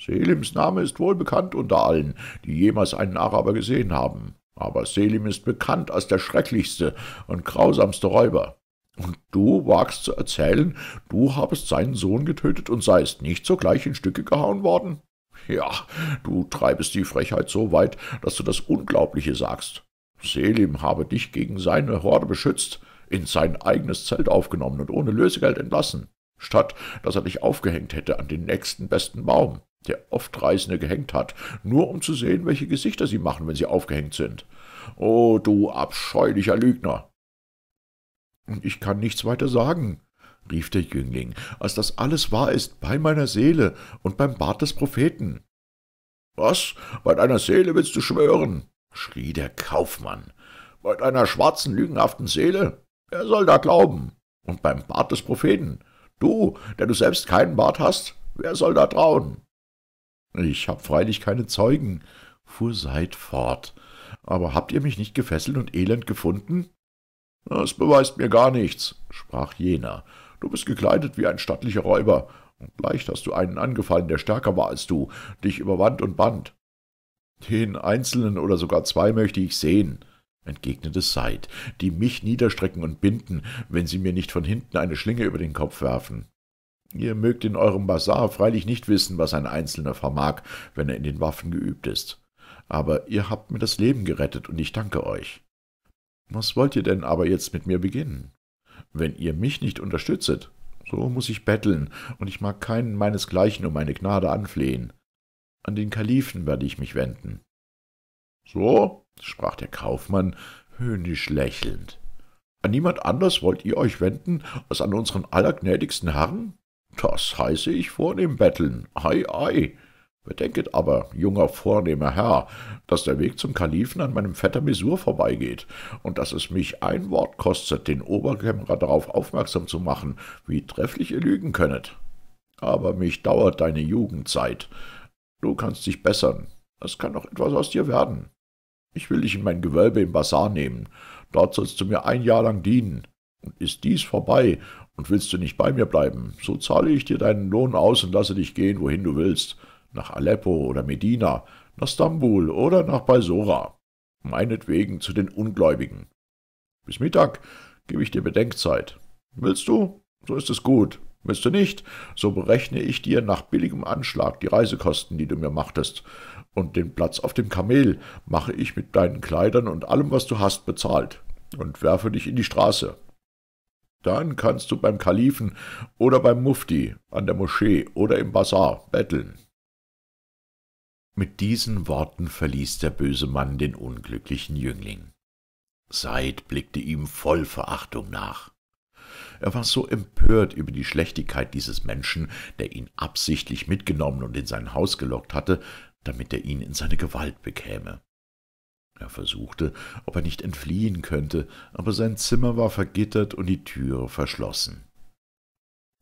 Selims Name ist wohl bekannt unter allen, die jemals einen Araber gesehen haben. Aber Selim ist bekannt als der schrecklichste und grausamste Räuber. Und du wagst zu erzählen, du habest seinen Sohn getötet und seist nicht sogleich in Stücke gehauen worden? Ja, du treibest die Frechheit so weit, dass du das Unglaubliche sagst. Selim habe dich gegen seine Horde beschützt, in sein eigenes Zelt aufgenommen und ohne Lösegeld entlassen, statt dass er dich aufgehängt hätte an den nächsten besten Baum der oft Reisende gehängt hat, nur um zu sehen, welche Gesichter sie machen, wenn sie aufgehängt sind. O oh, du abscheulicher Lügner! Und ich kann nichts weiter sagen, rief der Jüngling, als das alles wahr ist bei meiner Seele und beim Bart des Propheten. Was? Bei deiner Seele willst du schwören? schrie der Kaufmann. Bei deiner schwarzen, lügenhaften Seele? Wer soll da glauben? Und beim Bart des Propheten? Du, der du selbst keinen Bart hast, wer soll da trauen? Ich habe freilich keine Zeugen, fuhr Seid fort. Aber habt ihr mich nicht gefesselt und elend gefunden? Das beweist mir gar nichts, sprach jener. Du bist gekleidet wie ein stattlicher Räuber, und leicht hast du einen angefallen, der stärker war als du, dich überwand und band. Den einzelnen oder sogar zwei möchte ich sehen, entgegnete Seid, die mich niederstrecken und binden, wenn sie mir nicht von hinten eine Schlinge über den Kopf werfen. Ihr mögt in eurem Bazar freilich nicht wissen, was ein Einzelner vermag, wenn er in den Waffen geübt ist. Aber ihr habt mir das Leben gerettet, und ich danke euch. Was wollt ihr denn aber jetzt mit mir beginnen? Wenn ihr mich nicht unterstützet, so muß ich betteln, und ich mag keinen meinesgleichen um meine Gnade anflehen. An den Kalifen werde ich mich wenden. So, sprach der Kaufmann, höhnisch lächelnd. An niemand anders wollt ihr euch wenden, als an unseren allergnädigsten Herrn? Das heiße ich vornehm betteln. Ei, ei. Bedenket aber, junger, vornehmer Herr, dass der Weg zum Kalifen an meinem Vetter Mesur vorbeigeht und dass es mich ein Wort kostet, den Oberkämmerer darauf aufmerksam zu machen, wie trefflich ihr lügen könnet. Aber mich dauert deine Jugendzeit. Du kannst dich bessern. Es kann noch etwas aus dir werden. Ich will dich in mein Gewölbe im Bazar nehmen. Dort sollst du mir ein Jahr lang dienen. Und ist dies vorbei, und willst du nicht bei mir bleiben, so zahle ich dir deinen Lohn aus und lasse dich gehen, wohin du willst, nach Aleppo oder Medina, nach Stambul oder nach Balsora, meinetwegen zu den Ungläubigen. Bis Mittag gebe ich dir Bedenkzeit. Willst du? So ist es gut. Willst du nicht? So berechne ich dir nach billigem Anschlag die Reisekosten, die du mir machtest, und den Platz auf dem Kamel mache ich mit deinen Kleidern und allem, was du hast, bezahlt, und werfe dich in die Straße. Dann kannst du beim Kalifen oder beim Mufti an der Moschee oder im Bazar betteln. Mit diesen Worten verließ der böse Mann den unglücklichen Jüngling. Said blickte ihm voll Verachtung nach. Er war so empört über die Schlechtigkeit dieses Menschen, der ihn absichtlich mitgenommen und in sein Haus gelockt hatte, damit er ihn in seine Gewalt bekäme. Er versuchte, ob er nicht entfliehen könnte, aber sein Zimmer war vergittert und die Türe verschlossen.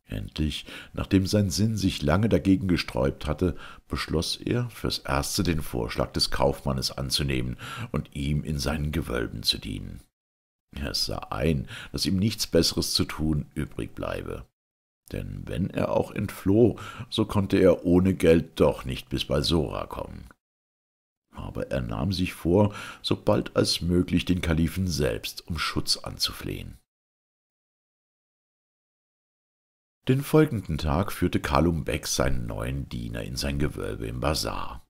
Endlich, nachdem sein Sinn sich lange dagegen gesträubt hatte, beschloss er, fürs Erste den Vorschlag des Kaufmannes anzunehmen und ihm in seinen Gewölben zu dienen. Er sah ein, dass ihm nichts Besseres zu tun übrig bleibe. Denn wenn er auch entfloh, so konnte er ohne Geld doch nicht bis bei Sora kommen aber er nahm sich vor, so bald als möglich den Kalifen selbst um Schutz anzuflehen. Den folgenden Tag führte Kalum Beg seinen neuen Diener in sein Gewölbe im Bazar.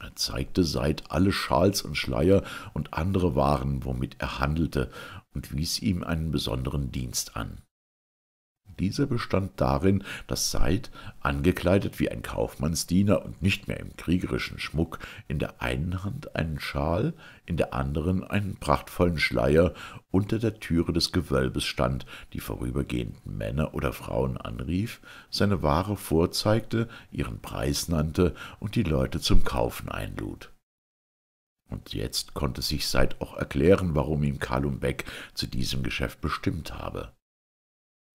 Er zeigte Seid alle Schals und Schleier und andere Waren, womit er handelte, und wies ihm einen besonderen Dienst an. Dieser bestand darin, dass Seid, angekleidet wie ein Kaufmannsdiener und nicht mehr im kriegerischen Schmuck, in der einen Hand einen Schal, in der anderen einen prachtvollen Schleier unter der Türe des Gewölbes stand, die vorübergehenden Männer oder Frauen anrief, seine Ware vorzeigte, ihren Preis nannte und die Leute zum Kaufen einlud. Und jetzt konnte sich Seid auch erklären, warum ihm Kalum Beck zu diesem Geschäft bestimmt habe.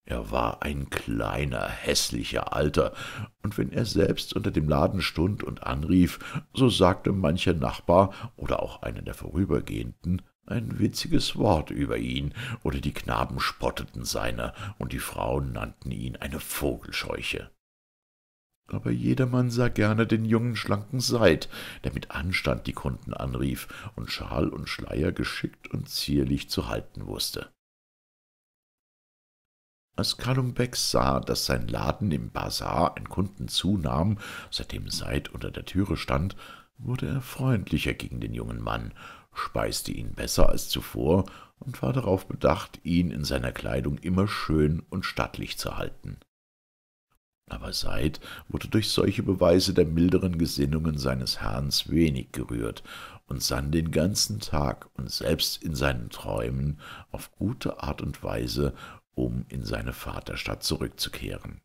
Er war ein kleiner, hässlicher Alter, und wenn er selbst unter dem Laden stund und anrief, so sagte mancher Nachbar oder auch einer der Vorübergehenden ein witziges Wort über ihn, oder die Knaben spotteten seiner, und die Frauen nannten ihn eine Vogelscheuche. Aber jedermann sah gerne den jungen, schlanken Seid, der mit Anstand die Kunden anrief und Schal und Schleier geschickt und zierlich zu halten wußte. Als Kalum Beck sah, dass sein Laden im Bazar an Kunden zunahm, seitdem Seid unter der Türe stand, wurde er freundlicher gegen den jungen Mann, speiste ihn besser als zuvor und war darauf bedacht, ihn in seiner Kleidung immer schön und stattlich zu halten. Aber Seid wurde durch solche Beweise der milderen Gesinnungen seines Herrn wenig gerührt und sann den ganzen Tag und selbst in seinen Träumen auf gute Art und Weise um in seine Vaterstadt zurückzukehren.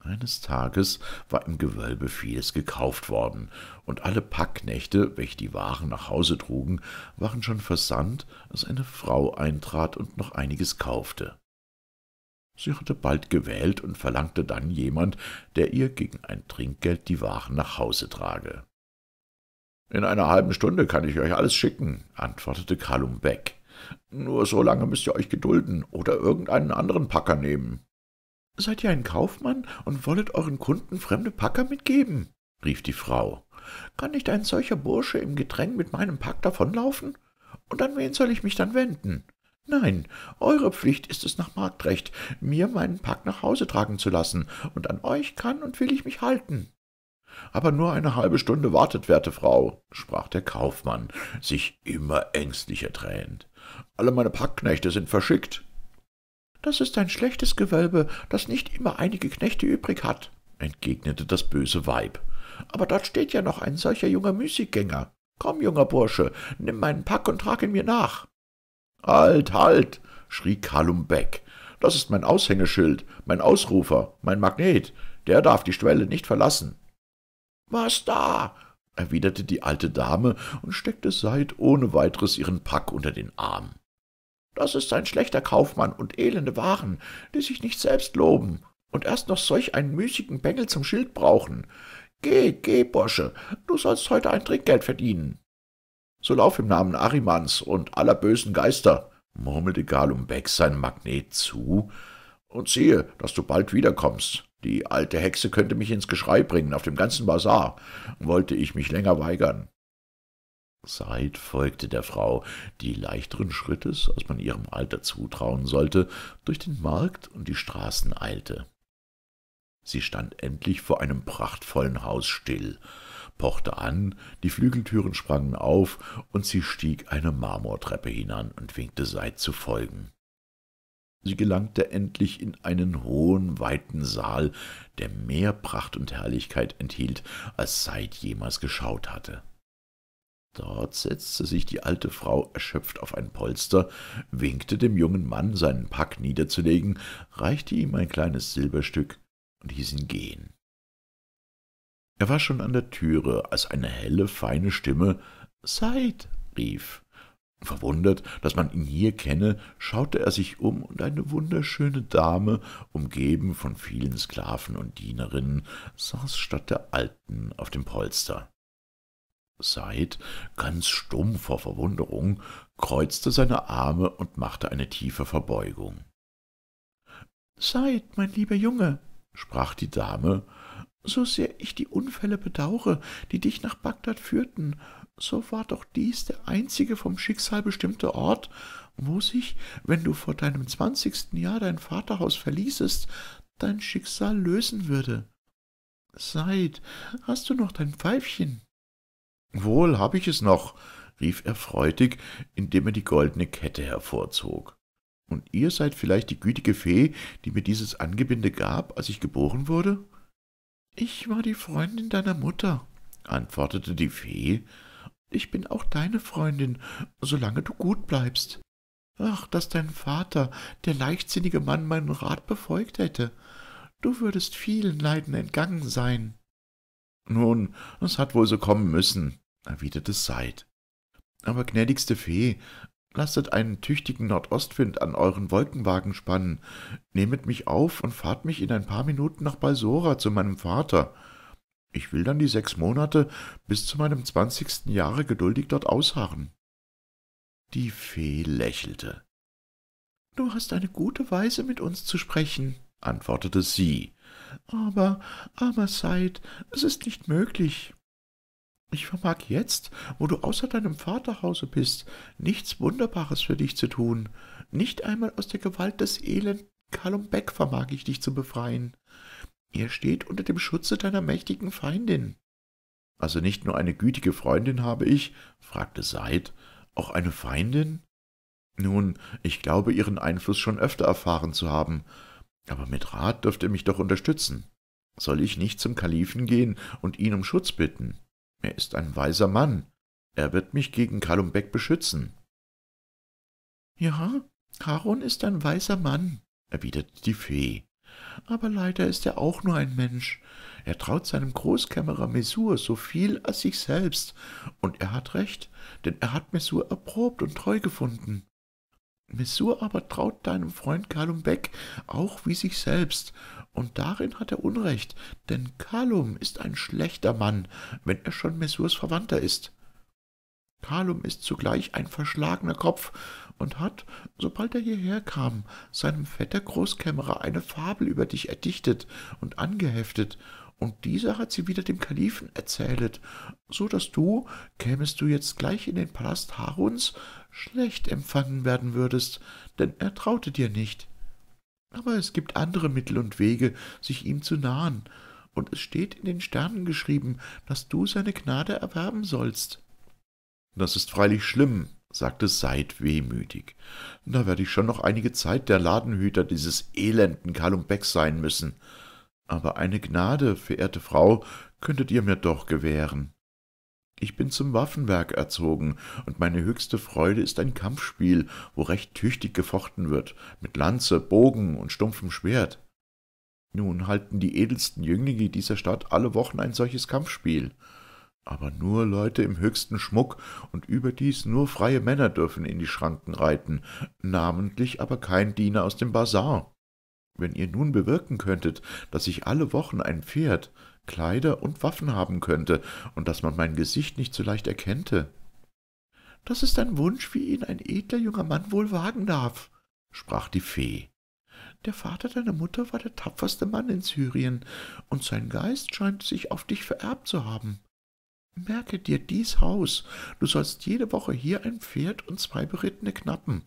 Eines Tages war im Gewölbe vieles gekauft worden, und alle Packknechte, welche die Waren nach Hause trugen, waren schon versandt, als eine Frau eintrat und noch einiges kaufte. Sie hatte bald gewählt und verlangte dann jemand, der ihr gegen ein Trinkgeld die Waren nach Hause trage. In einer halben Stunde kann ich euch alles schicken, antwortete Kalum Beck. Nur so lange müsst ihr euch gedulden oder irgendeinen anderen Packer nehmen. Seid ihr ein Kaufmann und wollet euren Kunden fremde Packer mitgeben? rief die Frau. Kann nicht ein solcher Bursche im Gedräng mit meinem Pack davonlaufen? Und an wen soll ich mich dann wenden? Nein, eure Pflicht ist es nach Marktrecht, mir meinen Pack nach Hause tragen zu lassen, und an euch kann und will ich mich halten. Aber nur eine halbe Stunde wartet, werte Frau, sprach der Kaufmann, sich immer ängstlicher drehend. Alle meine Packknechte sind verschickt. Das ist ein schlechtes Gewölbe, das nicht immer einige Knechte übrig hat, entgegnete das böse Weib. Aber dort steht ja noch ein solcher junger Müßiggänger. Komm, junger Bursche, nimm meinen Pack und trag ihn mir nach. Halt, halt, schrie Kalum Beck. Das ist mein Aushängeschild, mein Ausrufer, mein Magnet. Der darf die Schwelle nicht verlassen. Was da? erwiderte die alte Dame und steckte Seid ohne weiteres ihren Pack unter den Arm. Das ist ein schlechter Kaufmann und elende Waren, die sich nicht selbst loben und erst noch solch einen müßigen Bengel zum Schild brauchen. Geh, geh, Bursche, du sollst heute ein Trinkgeld verdienen. So lauf im Namen Arimans und aller bösen Geister, murmelte Galumbek seinem Magnet zu, und siehe, dass du bald wiederkommst. Die alte Hexe könnte mich ins Geschrei bringen, auf dem ganzen Basar, wollte ich mich länger weigern. Said folgte der Frau, die leichteren Schrittes, als man ihrem Alter zutrauen sollte, durch den Markt und die Straßen eilte. Sie stand endlich vor einem prachtvollen Haus still, pochte an, die Flügeltüren sprangen auf, und sie stieg eine Marmortreppe hinan und winkte Seid zu folgen. Sie gelangte endlich in einen hohen, weiten Saal, der mehr Pracht und Herrlichkeit enthielt, als Seid jemals geschaut hatte. Dort setzte sich die alte Frau erschöpft auf ein Polster, winkte dem jungen Mann, seinen Pack niederzulegen, reichte ihm ein kleines Silberstück und hieß ihn gehen. Er war schon an der Türe, als eine helle, feine Stimme Seid rief. Verwundert, dass man ihn hier kenne, schaute er sich um, und eine wunderschöne Dame, umgeben von vielen Sklaven und Dienerinnen, saß statt der alten auf dem Polster. Said, ganz stumm vor Verwunderung, kreuzte seine Arme und machte eine tiefe Verbeugung. »Said, mein lieber Junge«, sprach die Dame, »so sehr ich die Unfälle bedaure, die dich nach Bagdad führten, so war doch dies der einzige vom Schicksal bestimmte Ort, wo sich, wenn du vor deinem zwanzigsten Jahr dein Vaterhaus verließest, dein Schicksal lösen würde. Seid, hast du noch dein Pfeifchen? Wohl hab ich es noch, rief er freudig, indem er die goldene Kette hervorzog. Und ihr seid vielleicht die gütige Fee, die mir dieses Angebinde gab, als ich geboren wurde? Ich war die Freundin deiner Mutter, antwortete die Fee ich bin auch deine Freundin, solange du gut bleibst. Ach, dass dein Vater, der leichtsinnige Mann, meinen Rat befolgt hätte. Du würdest vielen Leiden entgangen sein. Nun, es hat wohl so kommen müssen, erwiderte Seid. Aber gnädigste Fee, lasset einen tüchtigen Nordostwind an euren Wolkenwagen spannen, nehmet mich auf und fahrt mich in ein paar Minuten nach Balsora zu meinem Vater. Ich will dann die sechs Monate bis zu meinem zwanzigsten Jahre geduldig dort ausharren. Die Fee lächelte. Du hast eine gute Weise, mit uns zu sprechen, antwortete sie. Aber, armer Seid, es ist nicht möglich. Ich vermag jetzt, wo du außer deinem Vaterhause bist, nichts Wunderbares für dich zu tun. Nicht einmal aus der Gewalt des elenden Kalum Beck vermag ich dich zu befreien. Er steht unter dem Schutze deiner mächtigen Feindin. Also nicht nur eine gütige Freundin habe ich, fragte Seid, auch eine Feindin? Nun, ich glaube, ihren Einfluss schon öfter erfahren zu haben, aber mit Rat dürft ihr mich doch unterstützen. Soll ich nicht zum Kalifen gehen und ihn um Schutz bitten? Er ist ein weiser Mann. Er wird mich gegen Kalumbek beschützen. Ja, Harun ist ein weiser Mann, erwiderte die Fee aber leider ist er auch nur ein Mensch. Er traut seinem Großkämmerer Mesur so viel als sich selbst, und er hat recht, denn er hat Mesur erprobt und treu gefunden. Messur aber traut deinem Freund Kalum Beck auch wie sich selbst, und darin hat er Unrecht, denn Kalum ist ein schlechter Mann, wenn er schon Messurs Verwandter ist. Kalum ist zugleich ein verschlagener Kopf und hat, sobald er hierher kam, seinem Vetter Großkämmerer eine Fabel über dich erdichtet und angeheftet, und dieser hat sie wieder dem Kalifen erzählet, so dass du, kämest du jetzt gleich in den Palast Haruns, schlecht empfangen werden würdest, denn er traute dir nicht. Aber es gibt andere Mittel und Wege, sich ihm zu nahen, und es steht in den Sternen geschrieben, dass du seine Gnade erwerben sollst. Das ist freilich schlimm, sagte, seid wehmütig. Da werde ich schon noch einige Zeit der Ladenhüter dieses elenden Kalum Beck sein müssen. Aber eine Gnade, verehrte Frau, könntet ihr mir doch gewähren. Ich bin zum Waffenwerk erzogen, und meine höchste Freude ist ein Kampfspiel, wo recht tüchtig gefochten wird, mit Lanze, Bogen und stumpfem Schwert. Nun halten die edelsten Jünglinge dieser Stadt alle Wochen ein solches Kampfspiel aber nur Leute im höchsten Schmuck und überdies nur freie Männer dürfen in die Schranken reiten, namentlich aber kein Diener aus dem Bazar. Wenn ihr nun bewirken könntet, dass ich alle Wochen ein Pferd, Kleider und Waffen haben könnte und dass man mein Gesicht nicht so leicht erkennte. Das ist ein Wunsch, wie ihn ein edler junger Mann wohl wagen darf, sprach die Fee. Der Vater deiner Mutter war der tapferste Mann in Syrien, und sein Geist scheint sich auf dich vererbt zu haben. Merke dir dies Haus. Du sollst jede Woche hier ein Pferd und zwei berittene Knappen,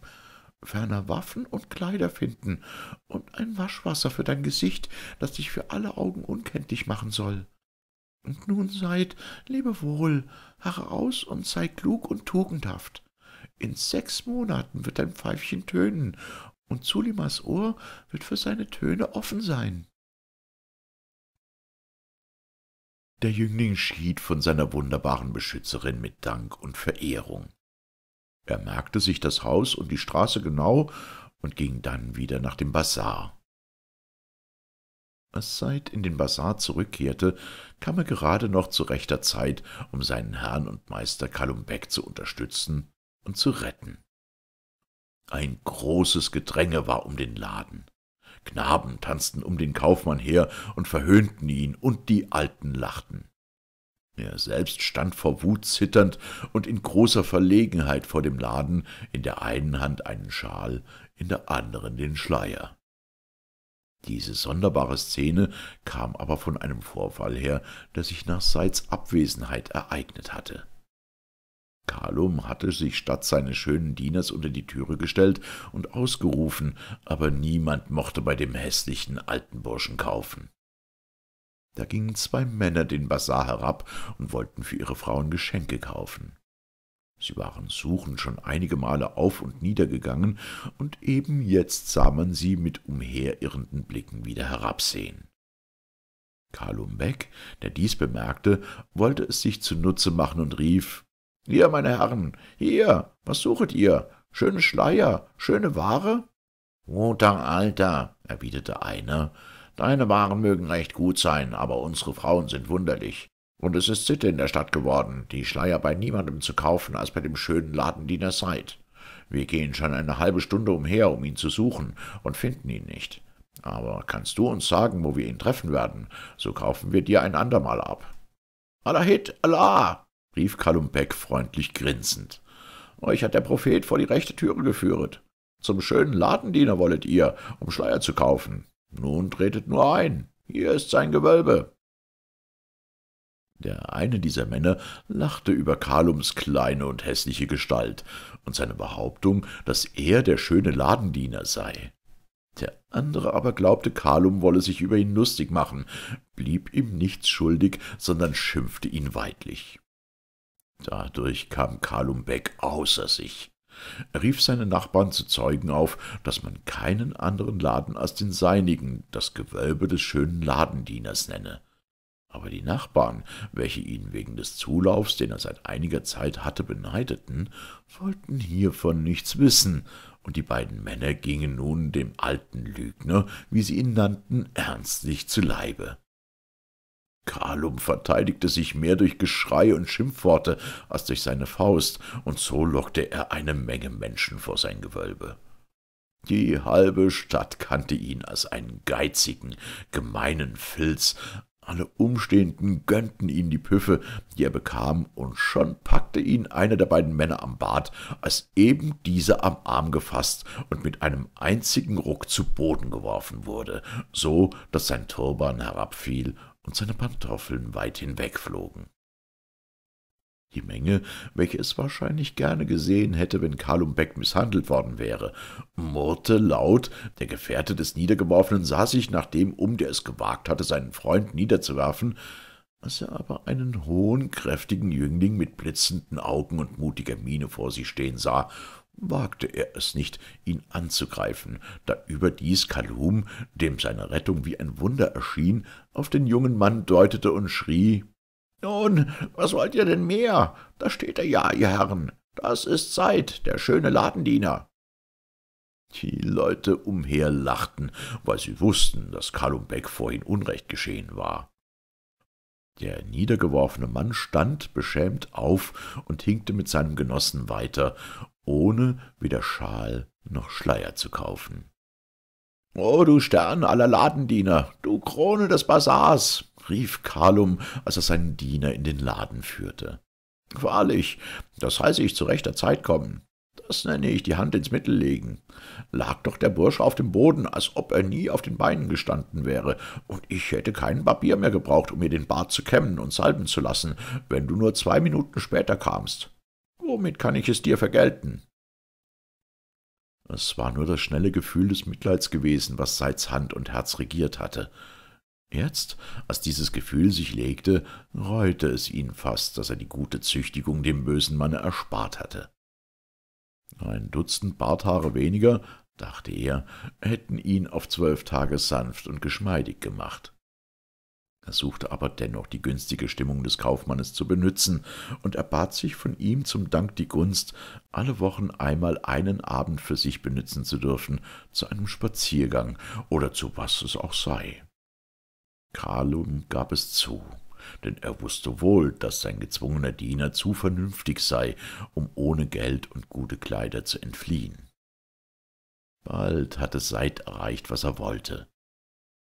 ferner Waffen und Kleider finden und ein Waschwasser für dein Gesicht, das dich für alle Augen unkenntlich machen soll. Und nun seid, lebe wohl, harre aus und sei klug und tugendhaft. In sechs Monaten wird dein Pfeifchen tönen, und Zulimas Ohr wird für seine Töne offen sein. Der Jüngling schied von seiner wunderbaren Beschützerin mit Dank und Verehrung. Er merkte sich das Haus und die Straße genau und ging dann wieder nach dem Bazar. Als Seid in den Bazar zurückkehrte, kam er gerade noch zu rechter Zeit, um seinen Herrn und Meister Kalum Beck zu unterstützen und zu retten. Ein großes Gedränge war um den Laden. Knaben tanzten um den Kaufmann her und verhöhnten ihn, und die Alten lachten. Er selbst stand vor Wut zitternd und in großer Verlegenheit vor dem Laden, in der einen Hand einen Schal, in der anderen den Schleier. Diese sonderbare Szene kam aber von einem Vorfall her, der sich nach Seids Abwesenheit ereignet hatte. Kalum hatte sich statt seines schönen Dieners unter die Türe gestellt und ausgerufen, aber niemand mochte bei dem hässlichen alten Burschen kaufen. Da gingen zwei Männer den Bazar herab und wollten für ihre Frauen Geschenke kaufen. Sie waren suchend schon einige Male auf und nieder gegangen, und eben jetzt sah man sie mit umherirrenden Blicken wieder herabsehen. Kalum Beck, der dies bemerkte, wollte es sich zunutze machen und rief hier, meine Herren, hier, was suchet ihr? Schöne Schleier, schöne Ware? Oh, Guter Alter, erwiderte einer, deine Waren mögen recht gut sein, aber unsere Frauen sind wunderlich. Und es ist Sitte in der Stadt geworden, die Schleier bei niemandem zu kaufen, als bei dem schönen Ladendiener Seid. Wir gehen schon eine halbe Stunde umher, um ihn zu suchen, und finden ihn nicht. Aber kannst du uns sagen, wo wir ihn treffen werden, so kaufen wir dir ein andermal ab. Allahit, Allah! rief Kalum Beck freundlich grinsend. Euch hat der Prophet vor die rechte Türe geführet. Zum schönen Ladendiener wollet ihr, um Schleier zu kaufen. Nun tretet nur ein. Hier ist sein Gewölbe. Der eine dieser Männer lachte über Kalums kleine und hässliche Gestalt und seine Behauptung, dass er der schöne Ladendiener sei. Der andere aber glaubte, Kalum wolle sich über ihn lustig machen, blieb ihm nichts schuldig, sondern schimpfte ihn weidlich. Dadurch kam Kalum Beck außer sich. Er rief seine Nachbarn zu Zeugen auf, daß man keinen anderen Laden als den seinigen, das Gewölbe des schönen Ladendieners nenne. Aber die Nachbarn, welche ihn wegen des Zulaufs, den er seit einiger Zeit hatte, beneideten, wollten hiervon nichts wissen, und die beiden Männer gingen nun dem alten Lügner, wie sie ihn nannten, ernstlich zu Leibe. Kalum verteidigte sich mehr durch Geschrei und Schimpfworte als durch seine Faust, und so lockte er eine Menge Menschen vor sein Gewölbe. Die halbe Stadt kannte ihn als einen geizigen, gemeinen Filz, alle Umstehenden gönnten ihm die Püffe, die er bekam, und schon packte ihn einer der beiden Männer am Bart, als eben dieser am Arm gefasst und mit einem einzigen Ruck zu Boden geworfen wurde, so daß sein Turban herabfiel und seine Pantoffeln weit hinwegflogen. Die Menge, welche es wahrscheinlich gerne gesehen hätte, wenn Kalum Beck misshandelt worden wäre, murrte laut, der Gefährte des Niedergeworfenen sah sich nach dem um, der es gewagt hatte, seinen Freund niederzuwerfen, als er aber einen hohen, kräftigen Jüngling mit blitzenden Augen und mutiger Miene vor sich stehen sah, wagte er es nicht, ihn anzugreifen, da überdies Kalum, dem seine Rettung wie ein Wunder erschien, auf den jungen Mann deutete und schrie Nun, was wollt ihr denn mehr? Da steht er ja, ihr Herren. Das ist Zeit, der schöne Ladendiener. Die Leute umherlachten, weil sie wußten, daß Kalum Beck vorhin Unrecht geschehen war. Der niedergeworfene Mann stand beschämt auf und hinkte mit seinem Genossen weiter, ohne weder Schal noch Schleier zu kaufen oh, du Stern aller Ladendiener, du Krone des Bazars, rief Kalum, als er seinen Diener in den Laden führte. Wahrlich, das heiße ich zu rechter Zeit kommen. Das nenne ich die Hand ins Mittel legen. Lag doch der Bursche auf dem Boden, als ob er nie auf den Beinen gestanden wäre, und ich hätte keinen Barbier mehr gebraucht, um mir den Bart zu kämmen und salben zu lassen, wenn du nur zwei Minuten später kamst. Womit kann ich es dir vergelten? Es war nur das schnelle Gefühl des Mitleids gewesen, was Seitz Hand und Herz regiert hatte. Jetzt, als dieses Gefühl sich legte, reute es ihn fast, daß er die gute Züchtigung dem bösen Manne erspart hatte. Ein Dutzend Barthaare weniger, dachte er, hätten ihn auf zwölf Tage sanft und geschmeidig gemacht. Er suchte aber dennoch die günstige Stimmung des Kaufmannes zu benützen und erbat sich von ihm zum Dank die Gunst, alle Wochen einmal einen Abend für sich benützen zu dürfen, zu einem Spaziergang oder zu was es auch sei. Kalum gab es zu, denn er wusste wohl, dass sein gezwungener Diener zu vernünftig sei, um ohne Geld und gute Kleider zu entfliehen. Bald hatte Seid erreicht, was er wollte.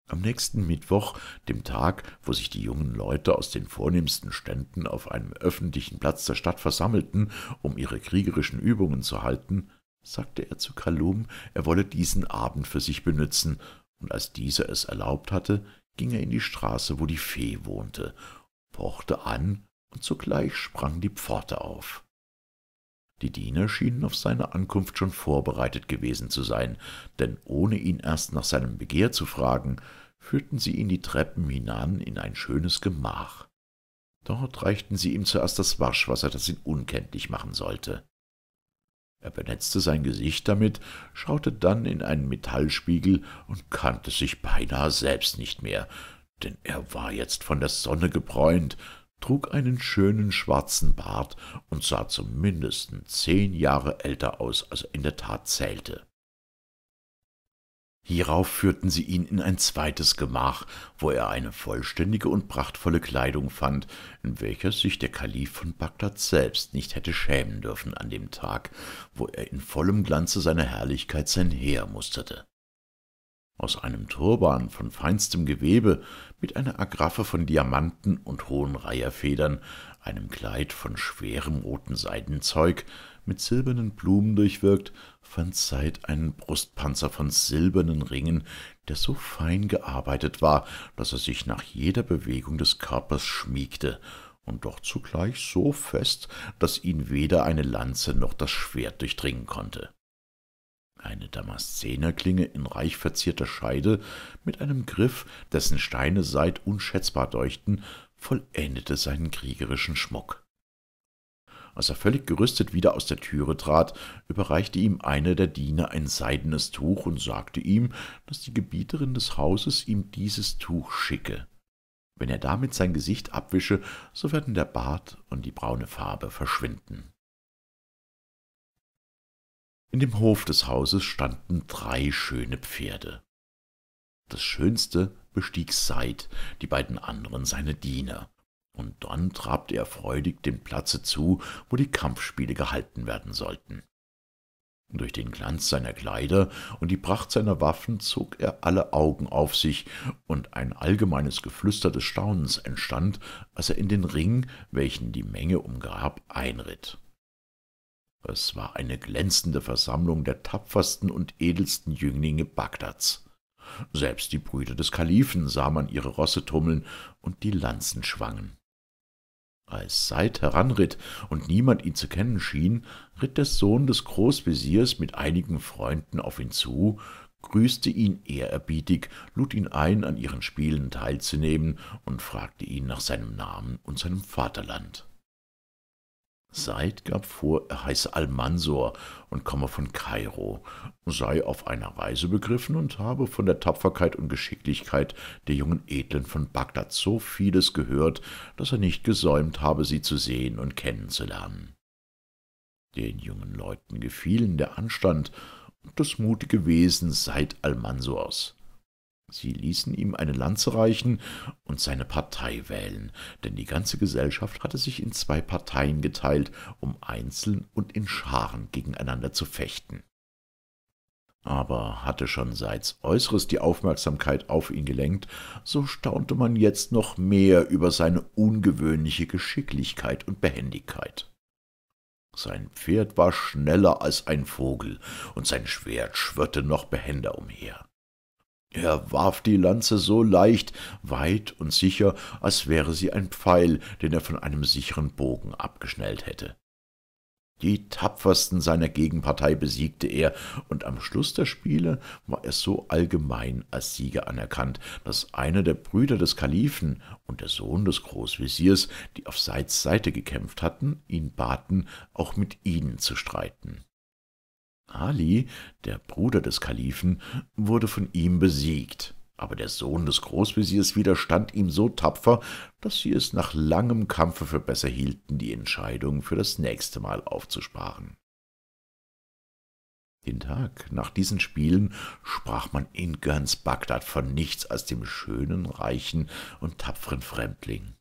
Am nächsten Mittwoch, dem Tag, wo sich die jungen Leute aus den vornehmsten Ständen auf einem öffentlichen Platz der Stadt versammelten, um ihre kriegerischen Übungen zu halten, sagte er zu Kalum, er wolle diesen Abend für sich benützen, und als dieser es erlaubt hatte, ging er in die Straße, wo die Fee wohnte, pochte an, und zugleich sprang die Pforte auf. Die Diener schienen auf seine Ankunft schon vorbereitet gewesen zu sein, denn ohne ihn erst nach seinem Begehr zu fragen, führten sie ihn die Treppen hinan in ein schönes Gemach. Dort reichten sie ihm zuerst das Waschwasser, das ihn unkenntlich machen sollte. Er benetzte sein Gesicht damit, schaute dann in einen Metallspiegel und kannte sich beinahe selbst nicht mehr, denn er war jetzt von der Sonne gebräunt, trug einen schönen schwarzen Bart und sah zum Mindesten zehn Jahre älter aus, als er in der Tat zählte. Hierauf führten sie ihn in ein zweites Gemach, wo er eine vollständige und prachtvolle Kleidung fand, in welcher sich der Kalif von Bagdad selbst nicht hätte schämen dürfen an dem Tag, wo er in vollem Glanze seiner Herrlichkeit sein Heer musterte. Aus einem Turban von feinstem Gewebe mit einer Agraffe von Diamanten und hohen Reiherfedern, einem Kleid von schwerem roten Seidenzeug, mit silbernen Blumen durchwirkt, fand Zeit einen Brustpanzer von silbernen Ringen, der so fein gearbeitet war, dass er sich nach jeder Bewegung des Körpers schmiegte, und doch zugleich so fest, dass ihn weder eine Lanze noch das Schwert durchdringen konnte eine Damaszenerklinge in reich verzierter Scheide mit einem Griff, dessen Steine seit unschätzbar deuchten, vollendete seinen kriegerischen Schmuck. Als er völlig gerüstet wieder aus der Türe trat, überreichte ihm einer der Diener ein seidenes Tuch und sagte ihm, dass die Gebieterin des Hauses ihm dieses Tuch schicke. Wenn er damit sein Gesicht abwische, so werden der Bart und die braune Farbe verschwinden. In dem Hof des Hauses standen drei schöne Pferde. Das schönste bestieg Seid, die beiden anderen seine Diener, und dann trabte er freudig dem Platze zu, wo die Kampfspiele gehalten werden sollten. Durch den Glanz seiner Kleider und die Pracht seiner Waffen zog er alle Augen auf sich, und ein allgemeines Geflüster des Staunens entstand, als er in den Ring, welchen die Menge umgab, einritt. Es war eine glänzende Versammlung der tapfersten und edelsten Jünglinge Bagdads. Selbst die Brüder des Kalifen sah man ihre Rosse tummeln und die Lanzen schwangen. Als Seid heranritt und niemand ihn zu kennen schien, ritt der Sohn des Großveziers mit einigen Freunden auf ihn zu, grüßte ihn ehrerbietig, lud ihn ein, an ihren Spielen teilzunehmen und fragte ihn nach seinem Namen und seinem Vaterland. Seid gab vor, er heiße Almansor und komme von Kairo, sei auf einer Reise begriffen und habe von der Tapferkeit und Geschicklichkeit der jungen Edlen von Bagdad so vieles gehört, dass er nicht gesäumt habe, sie zu sehen und kennenzulernen. Den jungen Leuten gefielen der Anstand und das mutige Wesen Seid Almansors. Sie ließen ihm eine Lanze reichen und seine Partei wählen, denn die ganze Gesellschaft hatte sich in zwei Parteien geteilt, um einzeln und in Scharen gegeneinander zu fechten. Aber hatte schon Seids Äußeres die Aufmerksamkeit auf ihn gelenkt, so staunte man jetzt noch mehr über seine ungewöhnliche Geschicklichkeit und Behendigkeit. Sein Pferd war schneller als ein Vogel, und sein Schwert schwirrte noch behender umher. Er warf die Lanze so leicht, weit und sicher, als wäre sie ein Pfeil, den er von einem sicheren Bogen abgeschnellt hätte. Die tapfersten seiner Gegenpartei besiegte er, und am Schluss der Spiele war er so allgemein als Sieger anerkannt, daß einer der Brüder des Kalifen und der Sohn des Großwesirs, die auf Seids Seite gekämpft hatten, ihn baten, auch mit ihnen zu streiten. Ali, der Bruder des Kalifen, wurde von ihm besiegt, aber der Sohn des Großveziers widerstand ihm so tapfer, dass sie es nach langem Kampfe für besser hielten, die Entscheidung für das nächste Mal aufzusparen. Den Tag nach diesen Spielen sprach man in ganz Bagdad von nichts als dem schönen, reichen und tapferen Fremdling.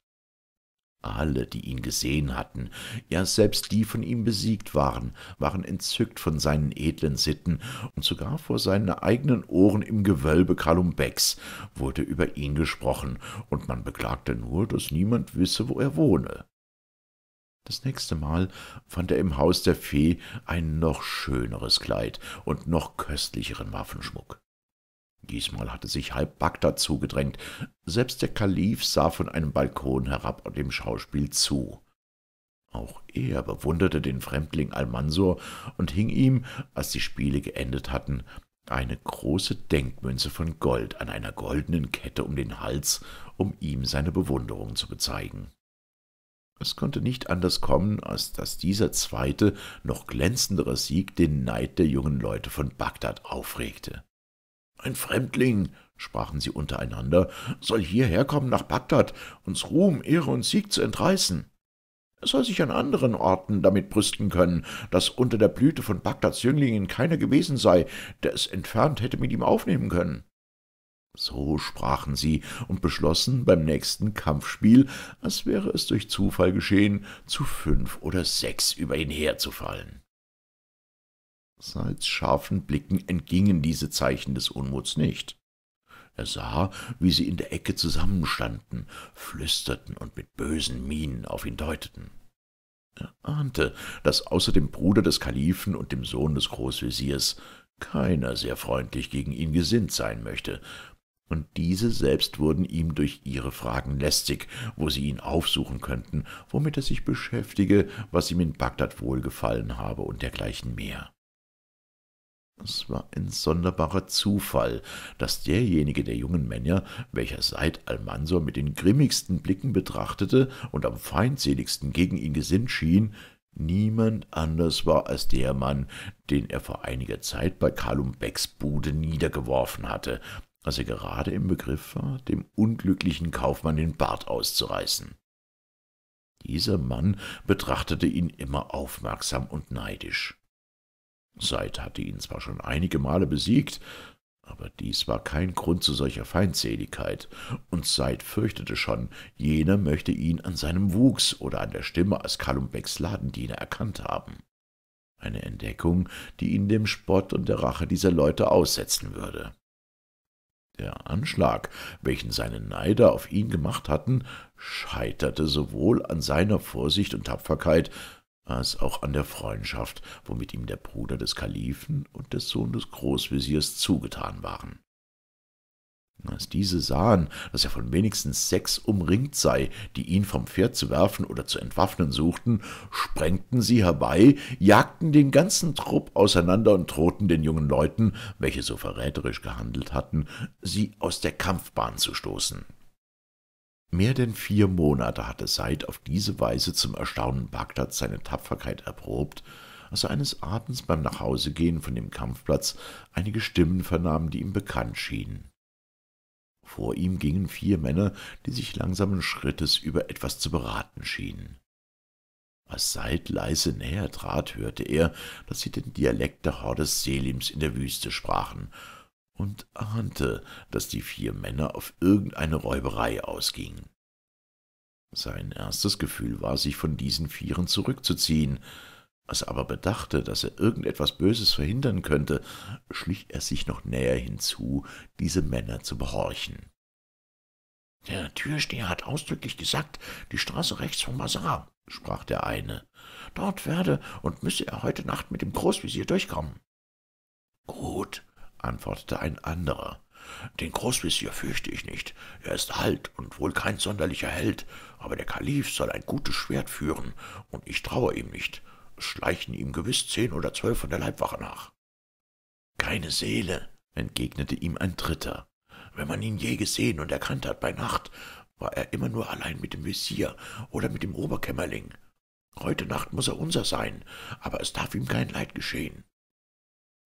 Alle, die ihn gesehen hatten, ja selbst die von ihm besiegt waren, waren entzückt von seinen edlen Sitten, und sogar vor seinen eigenen Ohren im Gewölbe Kalum Becks wurde über ihn gesprochen, und man beklagte nur, dass niemand wisse, wo er wohne. Das nächste Mal fand er im Haus der Fee ein noch schöneres Kleid und noch köstlicheren Waffenschmuck. Diesmal hatte sich halb Bagdad zugedrängt. Selbst der Kalif sah von einem Balkon herab und dem Schauspiel zu. Auch er bewunderte den Fremdling Almansor und hing ihm, als die Spiele geendet hatten, eine große Denkmünze von Gold an einer goldenen Kette um den Hals, um ihm seine Bewunderung zu bezeigen. Es konnte nicht anders kommen, als dass dieser zweite, noch glänzendere Sieg den Neid der jungen Leute von Bagdad aufregte. Ein Fremdling, sprachen sie untereinander, soll hierher kommen nach Bagdad, uns Ruhm, Ehre und Sieg zu entreißen. Er soll sich an anderen Orten damit brüsten können, daß unter der Blüte von Bagdads Jünglingen keiner gewesen sei, der es entfernt hätte mit ihm aufnehmen können. So sprachen sie und beschlossen, beim nächsten Kampfspiel, als wäre es durch Zufall geschehen, zu fünf oder sechs über ihn herzufallen. Salz scharfen Blicken entgingen diese Zeichen des Unmuts nicht. Er sah, wie sie in der Ecke zusammenstanden, flüsterten und mit bösen Mienen auf ihn deuteten. Er ahnte, daß außer dem Bruder des Kalifen und dem Sohn des Großveziers keiner sehr freundlich gegen ihn gesinnt sein möchte, und diese selbst wurden ihm durch ihre Fragen lästig, wo sie ihn aufsuchen könnten, womit er sich beschäftige, was ihm in Bagdad wohlgefallen habe und dergleichen mehr. Es war ein sonderbarer Zufall, daß derjenige der jungen Männer, welcher Seid Almansor mit den grimmigsten Blicken betrachtete und am feindseligsten gegen ihn gesinnt schien, niemand anders war als der Mann, den er vor einiger Zeit bei Kalum Becks Bude niedergeworfen hatte, als er gerade im Begriff war, dem unglücklichen Kaufmann den Bart auszureißen. Dieser Mann betrachtete ihn immer aufmerksam und neidisch. Seid hatte ihn zwar schon einige Male besiegt, aber dies war kein Grund zu solcher Feindseligkeit, und Seid fürchtete schon, jener möchte ihn an seinem Wuchs oder an der Stimme als Kalumbecks Ladendiener erkannt haben. Eine Entdeckung, die ihn dem Spott und der Rache dieser Leute aussetzen würde. Der Anschlag, welchen seine Neider auf ihn gemacht hatten, scheiterte sowohl an seiner Vorsicht und Tapferkeit als auch an der Freundschaft, womit ihm der Bruder des Kalifen und der Sohn des Großwesirs zugetan waren. Als diese sahen, dass er von wenigstens sechs umringt sei, die ihn vom Pferd zu werfen oder zu entwaffnen suchten, sprengten sie herbei, jagten den ganzen Trupp auseinander und drohten den jungen Leuten, welche so verräterisch gehandelt hatten, sie aus der Kampfbahn zu stoßen. Mehr denn vier Monate hatte Said auf diese Weise zum Erstaunen Bagdads seine Tapferkeit erprobt, als er eines Abends beim Nachhausegehen von dem Kampfplatz einige Stimmen vernahm, die ihm bekannt schienen. Vor ihm gingen vier Männer, die sich langsamen Schrittes über etwas zu beraten schienen. Als Said leise näher trat, hörte er, dass sie den Dialekt der Horde Selims in der Wüste sprachen und ahnte, daß die vier Männer auf irgendeine Räuberei ausgingen. Sein erstes Gefühl war, sich von diesen Vieren zurückzuziehen, als er aber bedachte, dass er irgendetwas Böses verhindern könnte, schlich er sich noch näher hinzu, diese Männer zu behorchen. Der Türsteher hat ausdrücklich gesagt, die Straße rechts vom Bazar, sprach der eine. Dort werde und müsse er heute Nacht mit dem Großvisier durchkommen. Gut, antwortete ein anderer. Den Großvezier fürchte ich nicht. Er ist alt und wohl kein sonderlicher Held, aber der Kalif soll ein gutes Schwert führen, und ich traue ihm nicht. Schleichen ihm gewiß zehn oder zwölf von der Leibwache nach. Keine Seele, entgegnete ihm ein Dritter. Wenn man ihn je gesehen und erkannt hat bei Nacht, war er immer nur allein mit dem Visier oder mit dem Oberkämmerling. Heute Nacht muß er unser sein, aber es darf ihm kein Leid geschehen.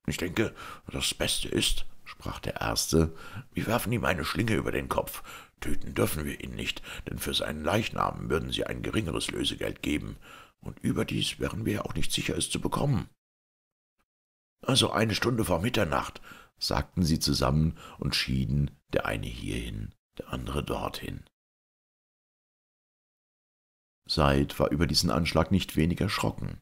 Ich denke, das Beste ist, sprach der Erste, wir werfen ihm eine Schlinge über den Kopf. Töten dürfen wir ihn nicht, denn für seinen Leichnam würden sie ein geringeres Lösegeld geben, und überdies wären wir ja auch nicht sicher, es zu bekommen. Also eine Stunde vor Mitternacht, sagten sie zusammen und schieden, der eine hierhin, der andere dorthin. Seid war über diesen Anschlag nicht wenig erschrocken.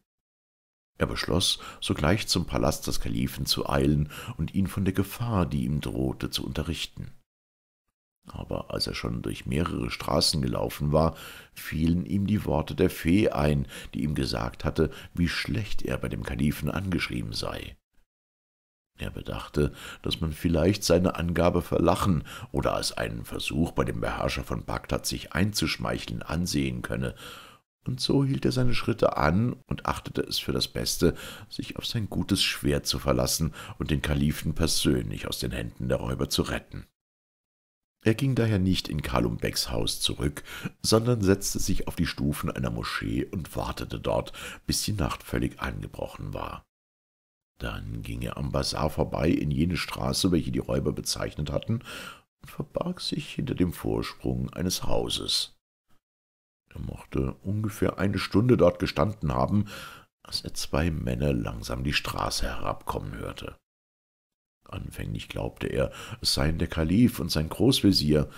Er beschloss, sogleich zum Palast des Kalifen zu eilen und ihn von der Gefahr, die ihm drohte, zu unterrichten. Aber als er schon durch mehrere Straßen gelaufen war, fielen ihm die Worte der Fee ein, die ihm gesagt hatte, wie schlecht er bei dem Kalifen angeschrieben sei. Er bedachte, daß man vielleicht seine Angabe verlachen oder als einen Versuch, bei dem Beherrscher von Bagdad sich einzuschmeicheln, ansehen könne, und so hielt er seine Schritte an und achtete es für das Beste, sich auf sein gutes Schwert zu verlassen und den Kalifen persönlich aus den Händen der Räuber zu retten. Er ging daher nicht in Kalum Becks Haus zurück, sondern setzte sich auf die Stufen einer Moschee und wartete dort, bis die Nacht völlig angebrochen war. Dann ging er am Bazar vorbei in jene Straße, welche die Räuber bezeichnet hatten, und verbarg sich hinter dem Vorsprung eines Hauses. Er mochte ungefähr eine Stunde dort gestanden haben, als er zwei Männer langsam die Straße herabkommen hörte. Anfänglich glaubte er, es seien der Kalif und sein Großvezier,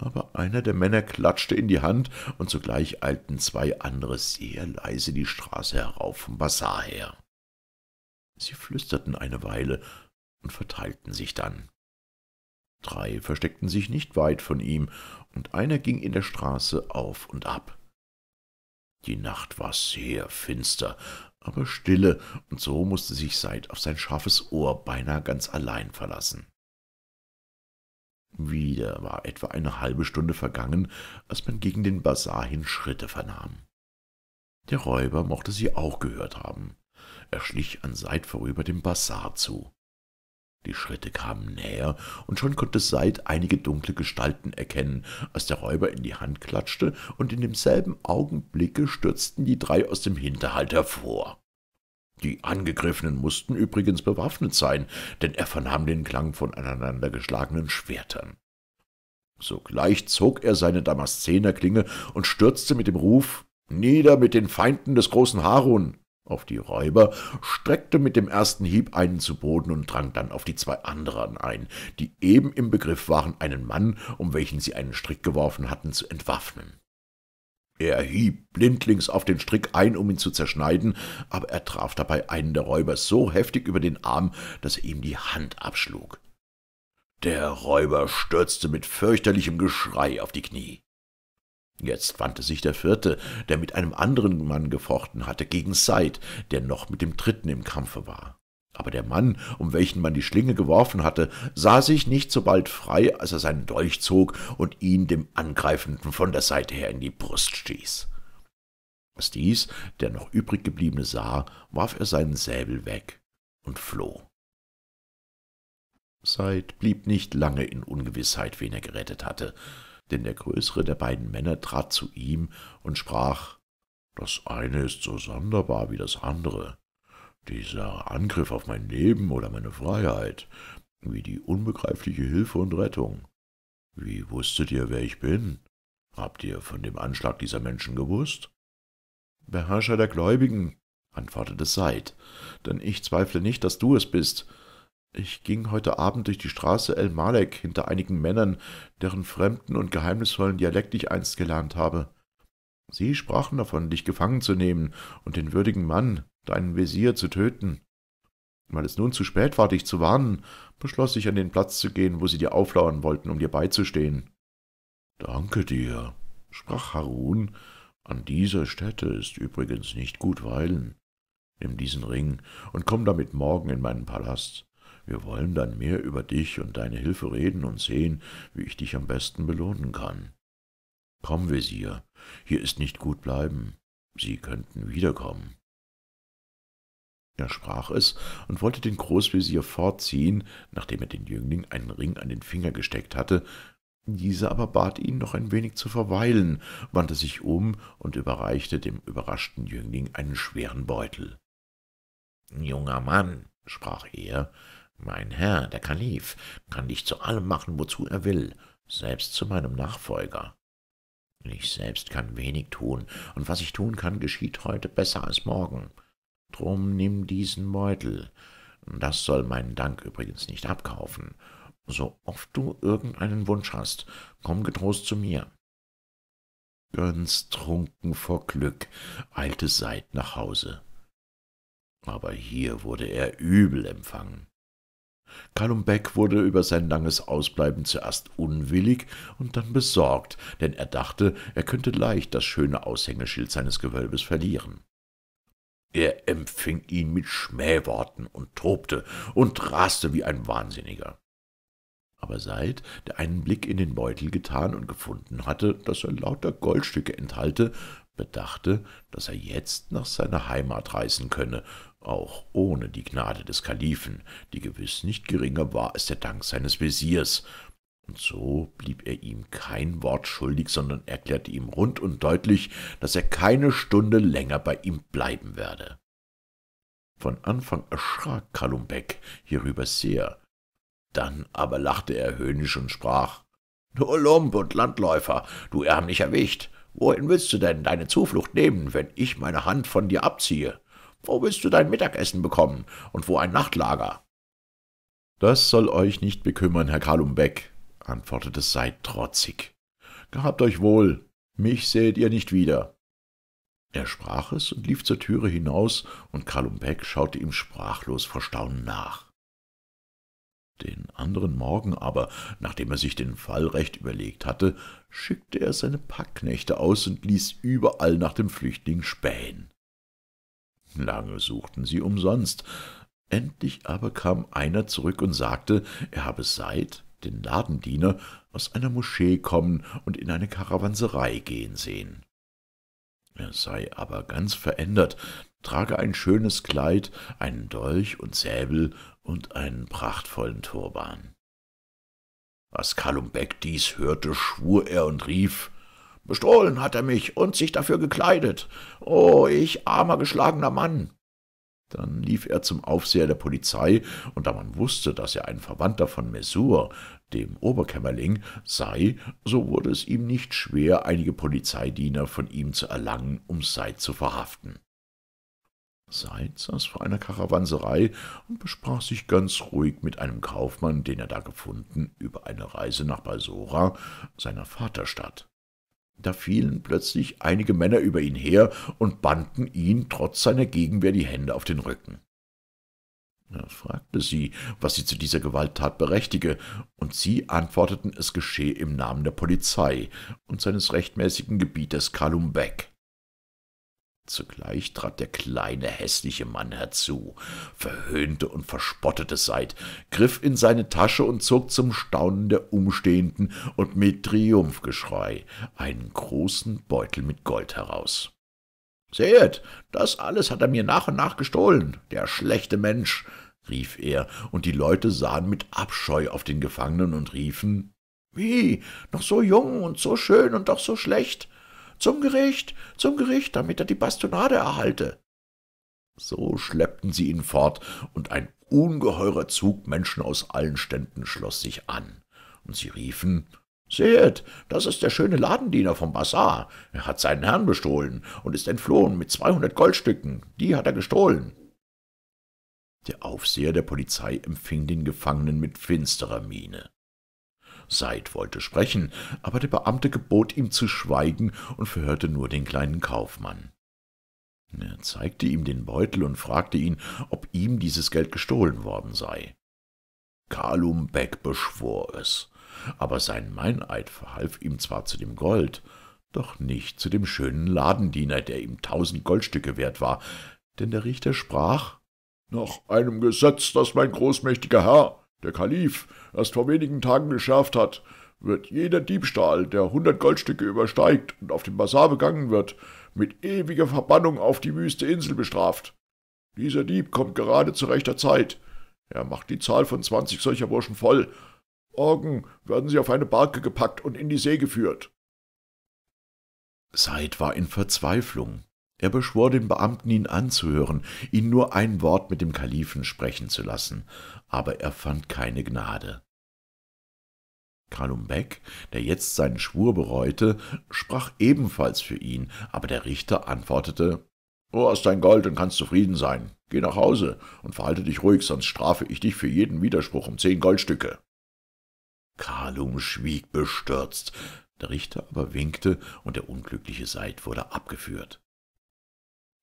aber einer der Männer klatschte in die Hand, und zugleich eilten zwei andere sehr leise die Straße herauf vom Bazar her. Sie flüsterten eine Weile und verteilten sich dann. Drei versteckten sich nicht weit von ihm, und einer ging in der Straße auf und ab. Die Nacht war sehr finster, aber stille, und so mußte sich Seid auf sein scharfes Ohr beinahe ganz allein verlassen. Wieder war etwa eine halbe Stunde vergangen, als man gegen den Bazar hin Schritte vernahm. Der Räuber mochte sie auch gehört haben. Er schlich an Seid vorüber dem Bazar zu. Die Schritte kamen näher, und schon konnte Seid einige dunkle Gestalten erkennen, als der Räuber in die Hand klatschte, und in demselben Augenblicke stürzten die drei aus dem Hinterhalt hervor. Die Angegriffenen mussten übrigens bewaffnet sein, denn er vernahm den Klang von aneinander geschlagenen Schwertern. Sogleich zog er seine Damaszenerklinge und stürzte mit dem Ruf »Nieder mit den Feinden des großen Harun!« auf die Räuber, streckte mit dem ersten Hieb einen zu Boden und drang dann auf die zwei anderen ein, die eben im Begriff waren, einen Mann, um welchen sie einen Strick geworfen hatten, zu entwaffnen. Er hieb blindlings auf den Strick ein, um ihn zu zerschneiden, aber er traf dabei einen der Räuber so heftig über den Arm, dass er ihm die Hand abschlug. Der Räuber stürzte mit fürchterlichem Geschrei auf die Knie. Jetzt wandte sich der vierte, der mit einem anderen Mann gefochten hatte, gegen Said, der noch mit dem dritten im Kampfe war. Aber der Mann, um welchen man die Schlinge geworfen hatte, sah sich nicht so bald frei, als er seinen Dolch zog und ihn dem Angreifenden von der Seite her in die Brust stieß. Als dies der noch übrig gebliebene sah, warf er seinen Säbel weg und floh. Seid blieb nicht lange in Ungewissheit, wen er gerettet hatte, denn der größere der beiden Männer trat zu ihm und sprach Das eine ist so sonderbar wie das andere. Dieser Angriff auf mein Leben oder meine Freiheit, wie die unbegreifliche Hilfe und Rettung. Wie wusstet ihr, wer ich bin? Habt ihr von dem Anschlag dieser Menschen gewusst? Beherrscher der Gläubigen, antwortete Seid, denn ich zweifle nicht, dass du es bist, ich ging heute Abend durch die Straße El Malek hinter einigen Männern, deren fremden und geheimnisvollen Dialekt ich einst gelernt habe. Sie sprachen davon, dich gefangen zu nehmen und den würdigen Mann, deinen Wesir, zu töten. Weil es nun zu spät war, dich zu warnen, beschloss ich, an den Platz zu gehen, wo sie dir auflauern wollten, um dir beizustehen. Danke dir, sprach Harun, an dieser Stätte ist übrigens nicht gut weilen. Nimm diesen Ring und komm damit morgen in meinen Palast. Wir wollen dann mehr über dich und deine Hilfe reden und sehen, wie ich dich am besten belohnen kann. Komm, Wesir, hier ist nicht gut bleiben. Sie könnten wiederkommen. Er sprach es und wollte den Großvezier fortziehen, nachdem er den Jüngling einen Ring an den Finger gesteckt hatte. Dieser aber bat ihn, noch ein wenig zu verweilen, wandte sich um und überreichte dem überraschten Jüngling einen schweren Beutel. Junger Mann, sprach er, mein Herr, der Kalif, kann dich zu allem machen, wozu er will, selbst zu meinem Nachfolger. Ich selbst kann wenig tun, und was ich tun kann, geschieht heute besser als morgen. Drum nimm diesen Beutel. Das soll meinen Dank übrigens nicht abkaufen. So oft du irgendeinen Wunsch hast, komm getrost zu mir. Ganz trunken vor Glück eilte Seid nach Hause. Aber hier wurde er übel empfangen. Callum Beck wurde über sein langes Ausbleiben zuerst unwillig und dann besorgt, denn er dachte, er könnte leicht das schöne Aushängeschild seines Gewölbes verlieren. Er empfing ihn mit Schmähworten und tobte und raste wie ein Wahnsinniger. Aber Seid, der einen Blick in den Beutel getan und gefunden hatte, dass er lauter Goldstücke enthalte, bedachte, dass er jetzt nach seiner Heimat reisen könne auch ohne die Gnade des Kalifen, die gewiß nicht geringer war als der Dank seines Wesirs, und so blieb er ihm kein Wort schuldig, sondern erklärte ihm rund und deutlich, dass er keine Stunde länger bei ihm bleiben werde. Von Anfang erschrak Kalum Beck hierüber sehr, dann aber lachte er höhnisch und sprach, »Du Lump und Landläufer, du ärmlicher Wicht, wohin willst du denn deine Zuflucht nehmen, wenn ich meine Hand von dir abziehe?« wo willst du dein Mittagessen bekommen und wo ein Nachtlager? Das soll euch nicht bekümmern, Herr Kalumbeck, antwortete Seid trotzig. Gehabt euch wohl, mich seht ihr nicht wieder. Er sprach es und lief zur Türe hinaus, und Kalumbeck schaute ihm sprachlos vor Staunen nach. Den anderen Morgen aber, nachdem er sich den Fall recht überlegt hatte, schickte er seine Packknechte aus und ließ überall nach dem Flüchtling spähen. Lange suchten sie umsonst. Endlich aber kam einer zurück und sagte, er habe seit den Ladendiener aus einer Moschee kommen und in eine Karawanserei gehen sehen. Er sei aber ganz verändert, trage ein schönes Kleid, einen Dolch und Säbel und einen prachtvollen Turban. Als Kalum Beck dies hörte, schwur er und rief, Bestohlen hat er mich und sich dafür gekleidet. Oh, ich armer, geschlagener Mann. Dann lief er zum Aufseher der Polizei, und da man wusste, dass er ein Verwandter von Messur, dem Oberkämmerling, sei, so wurde es ihm nicht schwer, einige Polizeidiener von ihm zu erlangen, um Seid zu verhaften. Seid saß vor einer Karawanserei und besprach sich ganz ruhig mit einem Kaufmann, den er da gefunden, über eine Reise nach Balsora, seiner Vaterstadt. Da fielen plötzlich einige Männer über ihn her und banden ihn trotz seiner Gegenwehr die Hände auf den Rücken. Er fragte sie, was sie zu dieser Gewalttat berechtige, und sie antworteten, es geschehe im Namen der Polizei und seines rechtmäßigen Gebieters Kalum Beck. Zugleich trat der kleine, hässliche Mann herzu, verhöhnte und verspottete Seid, griff in seine Tasche und zog zum Staunen der Umstehenden und mit Triumphgeschrei einen großen Beutel mit Gold heraus. Seht, das alles hat er mir nach und nach gestohlen, der schlechte Mensch«, rief er, und die Leute sahen mit Abscheu auf den Gefangenen und riefen, »Wie, noch so jung und so schön und doch so schlecht?« zum Gericht, zum Gericht, damit er die Bastonade erhalte. So schleppten sie ihn fort, und ein ungeheurer Zug Menschen aus allen Ständen schloß sich an. Und sie riefen Sehet, das ist der schöne Ladendiener vom Bazar. Er hat seinen Herrn bestohlen und ist entflohen mit zweihundert Goldstücken. Die hat er gestohlen. Der Aufseher der Polizei empfing den Gefangenen mit finsterer Miene. Seid wollte sprechen, aber der Beamte gebot ihm zu schweigen und verhörte nur den kleinen Kaufmann. Er zeigte ihm den Beutel und fragte ihn, ob ihm dieses Geld gestohlen worden sei. Kalum Beck beschwor es, aber sein Meineid verhalf ihm zwar zu dem Gold, doch nicht zu dem schönen Ladendiener, der ihm tausend Goldstücke wert war, denn der Richter sprach Nach einem Gesetz, das mein großmächtiger Herr, der Kalif, erst vor wenigen Tagen geschärft hat, wird jeder Diebstahl, der hundert Goldstücke übersteigt und auf dem Basar begangen wird, mit ewiger Verbannung auf die wüste Insel bestraft. Dieser Dieb kommt gerade zu rechter Zeit. Er macht die Zahl von zwanzig solcher Burschen voll. Morgen werden sie auf eine Barke gepackt und in die See geführt. Said war in Verzweiflung. Er beschwor den Beamten, ihn anzuhören, ihn nur ein Wort mit dem Kalifen sprechen zu lassen, aber er fand keine Gnade. Kalum Beck, der jetzt seinen Schwur bereute, sprach ebenfalls für ihn, aber der Richter antwortete, »Du hast dein Gold und kannst zufrieden sein. Geh nach Hause und verhalte dich ruhig, sonst strafe ich dich für jeden Widerspruch um zehn Goldstücke.« Kalum schwieg bestürzt, der Richter aber winkte, und der unglückliche Seid wurde abgeführt.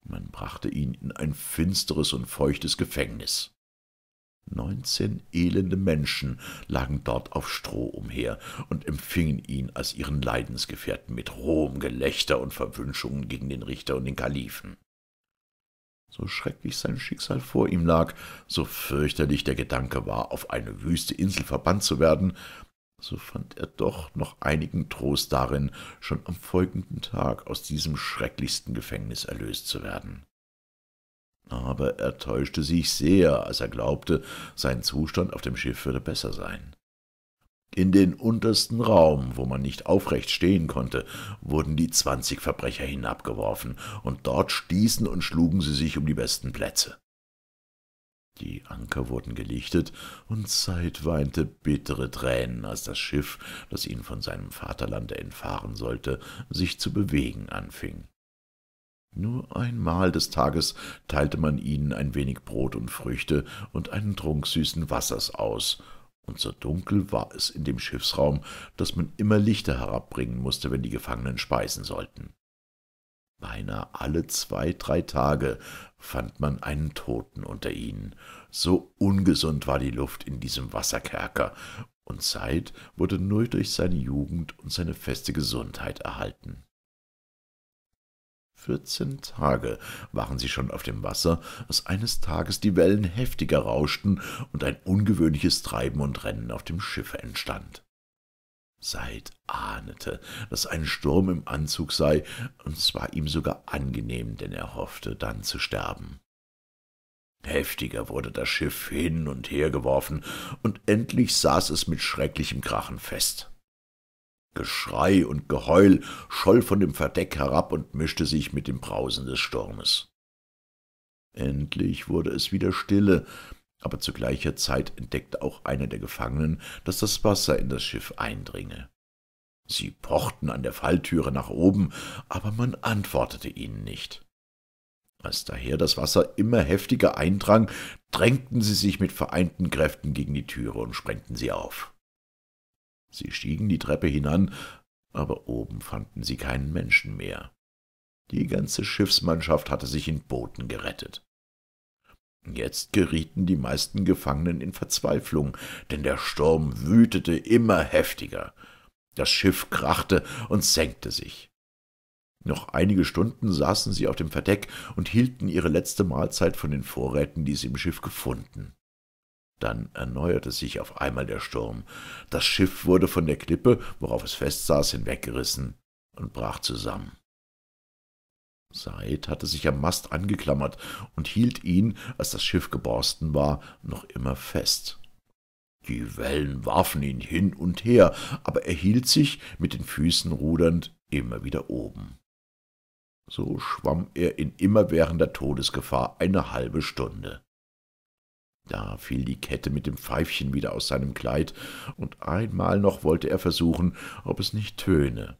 Man brachte ihn in ein finsteres und feuchtes Gefängnis. Neunzehn elende Menschen lagen dort auf Stroh umher und empfingen ihn als ihren Leidensgefährten mit rohem Gelächter und Verwünschungen gegen den Richter und den Kalifen. So schrecklich sein Schicksal vor ihm lag, so fürchterlich der Gedanke war, auf eine wüste Insel verbannt zu werden, so fand er doch noch einigen Trost darin, schon am folgenden Tag aus diesem schrecklichsten Gefängnis erlöst zu werden. Aber er täuschte sich sehr, als er glaubte, sein Zustand auf dem Schiff würde besser sein. In den untersten Raum, wo man nicht aufrecht stehen konnte, wurden die zwanzig Verbrecher hinabgeworfen, und dort stießen und schlugen sie sich um die besten Plätze. Die Anker wurden gelichtet, und Zeit weinte bittere Tränen, als das Schiff, das ihn von seinem Vaterlande entfahren sollte, sich zu bewegen anfing. Nur einmal des Tages teilte man ihnen ein wenig Brot und Früchte und einen Trunk süßen Wassers aus, und so dunkel war es in dem Schiffsraum, dass man immer Lichter herabbringen mußte, wenn die Gefangenen speisen sollten. Beinahe alle zwei, drei Tage fand man einen Toten unter ihnen. So ungesund war die Luft in diesem Wasserkerker, und Zeit wurde nur durch seine Jugend und seine feste Gesundheit erhalten. 14 Tage waren sie schon auf dem Wasser, als eines Tages die Wellen heftiger rauschten und ein ungewöhnliches Treiben und Rennen auf dem Schiffe entstand. Seid ahnete, daß ein Sturm im Anzug sei, und es war ihm sogar angenehm, denn er hoffte, dann zu sterben. Heftiger wurde das Schiff hin und her geworfen, und endlich saß es mit schrecklichem Krachen fest. Geschrei und Geheul scholl von dem Verdeck herab und mischte sich mit dem Brausen des Sturmes. Endlich wurde es wieder stille, aber zu gleicher Zeit entdeckte auch einer der Gefangenen, dass das Wasser in das Schiff eindringe. Sie pochten an der Falltüre nach oben, aber man antwortete ihnen nicht. Als daher das Wasser immer heftiger eindrang, drängten sie sich mit vereinten Kräften gegen die Türe und sprengten sie auf. Sie stiegen die Treppe hinan, aber oben fanden sie keinen Menschen mehr. Die ganze Schiffsmannschaft hatte sich in Booten gerettet. Jetzt gerieten die meisten Gefangenen in Verzweiflung, denn der Sturm wütete immer heftiger. Das Schiff krachte und senkte sich. Noch einige Stunden saßen sie auf dem Verdeck und hielten ihre letzte Mahlzeit von den Vorräten, die sie im Schiff gefunden. Dann erneuerte sich auf einmal der Sturm. Das Schiff wurde von der Klippe, worauf es festsaß, hinweggerissen und brach zusammen. Said hatte sich am Mast angeklammert und hielt ihn, als das Schiff geborsten war, noch immer fest. Die Wellen warfen ihn hin und her, aber er hielt sich, mit den Füßen rudernd, immer wieder oben. So schwamm er in immerwährender Todesgefahr eine halbe Stunde. Da fiel die Kette mit dem Pfeifchen wieder aus seinem Kleid, und einmal noch wollte er versuchen, ob es nicht töne.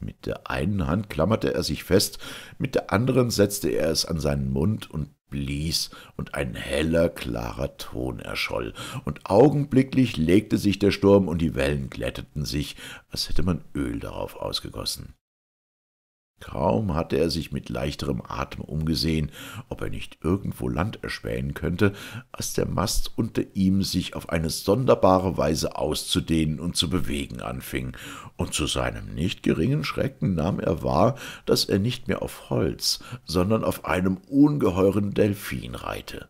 Mit der einen Hand klammerte er sich fest, mit der anderen setzte er es an seinen Mund und blies, und ein heller, klarer Ton erscholl, und augenblicklich legte sich der Sturm, und die Wellen glätteten sich, als hätte man Öl darauf ausgegossen. Kaum hatte er sich mit leichterem Atem umgesehen, ob er nicht irgendwo Land erspähen könnte, als der Mast unter ihm sich auf eine sonderbare Weise auszudehnen und zu bewegen anfing, und zu seinem nicht geringen Schrecken nahm er wahr, dass er nicht mehr auf Holz, sondern auf einem ungeheuren Delfin reite.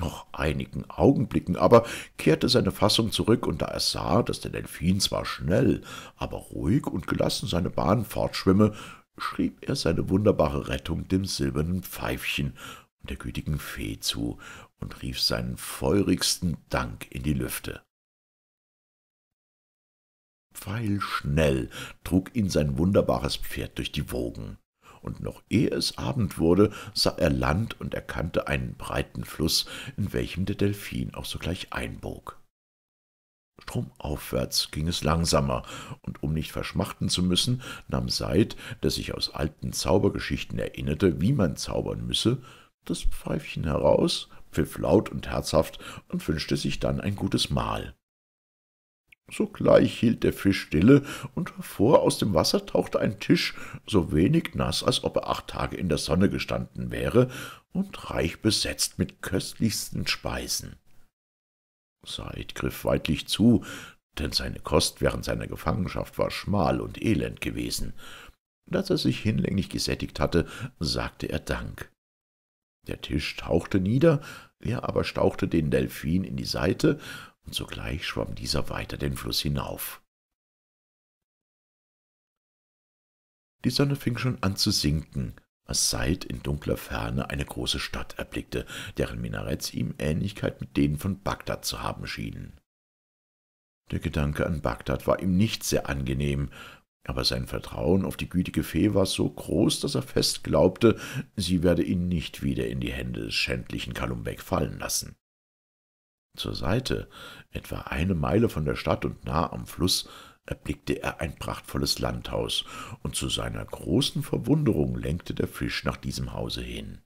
Noch einigen Augenblicken aber kehrte seine Fassung zurück, und da er sah, dass der Delfin zwar schnell, aber ruhig und gelassen seine Bahn fortschwimme, schrieb er seine wunderbare Rettung dem silbernen Pfeifchen und der gütigen Fee zu und rief seinen feurigsten Dank in die Lüfte. Pfeilschnell trug ihn sein wunderbares Pferd durch die Wogen und noch ehe es Abend wurde, sah er Land und erkannte einen breiten Fluss, in welchem der Delfin auch sogleich einbog. Stromaufwärts ging es langsamer, und um nicht verschmachten zu müssen, nahm Seid, der sich aus alten Zaubergeschichten erinnerte, wie man zaubern müsse, das Pfeifchen heraus, pfiff laut und herzhaft und wünschte sich dann ein gutes Mahl. Sogleich hielt der Fisch stille, und hervor aus dem Wasser tauchte ein Tisch, so wenig nass, als ob er acht Tage in der Sonne gestanden wäre, und reich besetzt mit köstlichsten Speisen. Said griff weidlich zu, denn seine Kost während seiner Gefangenschaft war schmal und elend gewesen. Dass er sich hinlänglich gesättigt hatte, sagte er Dank. Der Tisch tauchte nieder, er aber stauchte den Delfin in die Seite, und sogleich schwamm dieser weiter den Fluss hinauf. Die Sonne fing schon an zu sinken, als Seid in dunkler Ferne eine große Stadt erblickte, deren Minaretts ihm Ähnlichkeit mit denen von Bagdad zu haben schienen. Der Gedanke an Bagdad war ihm nicht sehr angenehm, aber sein Vertrauen auf die gütige Fee war so groß, dass er fest glaubte, sie werde ihn nicht wieder in die Hände des schändlichen Kalumbek fallen lassen. Zur Seite, etwa eine Meile von der Stadt und nah am Fluss, erblickte er ein prachtvolles Landhaus, und zu seiner großen Verwunderung lenkte der Fisch nach diesem Hause hin.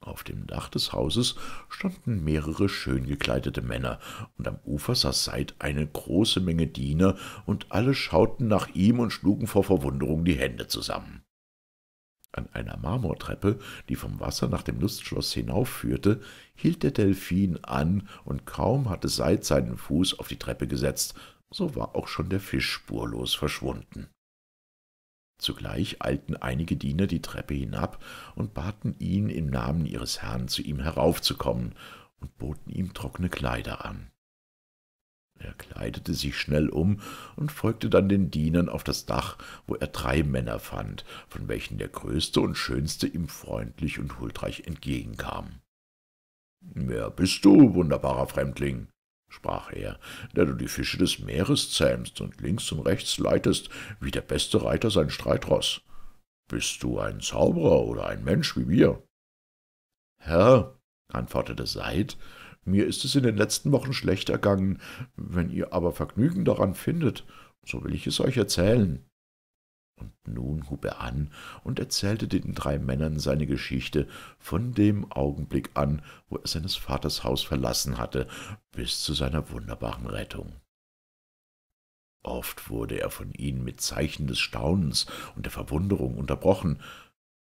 Auf dem Dach des Hauses standen mehrere schön gekleidete Männer, und am Ufer saß Seid eine große Menge Diener, und alle schauten nach ihm und schlugen vor Verwunderung die Hände zusammen. An einer Marmortreppe, die vom Wasser nach dem Lustschloss hinaufführte, hielt der Delfin an, und kaum hatte Seid seinen Fuß auf die Treppe gesetzt, so war auch schon der Fisch spurlos verschwunden. Zugleich eilten einige Diener die Treppe hinab und baten ihn im Namen ihres Herrn zu ihm heraufzukommen und boten ihm trockene Kleider an. Er kleidete sich schnell um und folgte dann den Dienern auf das Dach, wo er drei Männer fand, von welchen der größte und schönste ihm freundlich und huldreich entgegenkam. »Wer bist du, wunderbarer Fremdling?« sprach er, der du die Fische des Meeres zähmst und links und rechts leitest, wie der beste Reiter sein Streitross. Bist du ein Zauberer oder ein Mensch wie wir? Herr, antwortete Seid, mir ist es in den letzten Wochen schlecht ergangen. Wenn ihr aber Vergnügen daran findet, so will ich es euch erzählen. Und nun hub er an und erzählte den drei Männern seine Geschichte von dem Augenblick an, wo er seines Vaters Haus verlassen hatte, bis zu seiner wunderbaren Rettung. Oft wurde er von ihnen mit Zeichen des Staunens und der Verwunderung unterbrochen.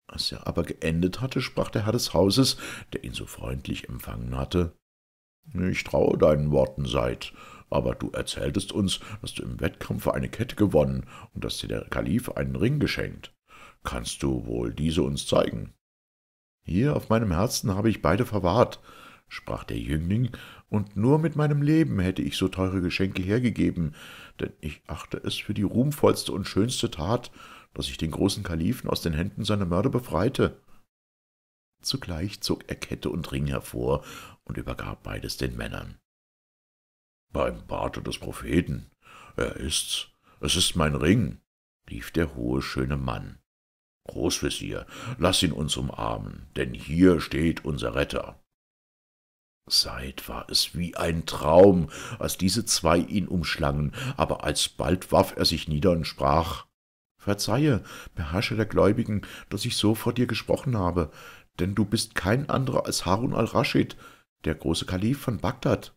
Als er aber geendet hatte, sprach der Herr des Hauses, der ihn so freundlich empfangen hatte ich traue deinen Worten Seid, aber du erzähltest uns, dass du im Wettkampfe eine Kette gewonnen und dass dir der Kalif einen Ring geschenkt. Kannst du wohl diese uns zeigen? Hier auf meinem Herzen habe ich beide verwahrt, sprach der Jüngling, und nur mit meinem Leben hätte ich so teure Geschenke hergegeben, denn ich achte es für die ruhmvollste und schönste Tat, dass ich den großen Kalifen aus den Händen seiner Mörder befreite. Zugleich zog er Kette und Ring hervor und übergab beides den Männern. Beim Barte des Propheten, er ist's, es ist mein Ring, rief der hohe, schöne Mann. Großvezier, lass ihn uns umarmen, denn hier steht unser Retter. Seit war es wie ein Traum, als diese zwei ihn umschlangen, aber alsbald warf er sich nieder und sprach, Verzeihe, Beherrscher der Gläubigen, dass ich so vor dir gesprochen habe, denn du bist kein anderer als Harun al-Raschid, der große Kalif von Bagdad.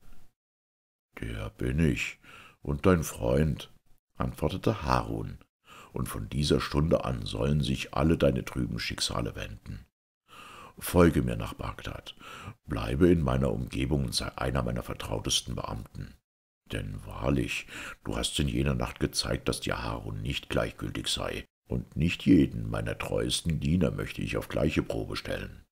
Der bin ich und dein Freund, antwortete Harun, und von dieser Stunde an sollen sich alle deine trüben Schicksale wenden. Folge mir nach Bagdad, bleibe in meiner Umgebung und sei einer meiner vertrautesten Beamten. Denn wahrlich, du hast in jener Nacht gezeigt, dass dir Harun nicht gleichgültig sei, und nicht jeden meiner treuesten Diener möchte ich auf gleiche Probe stellen.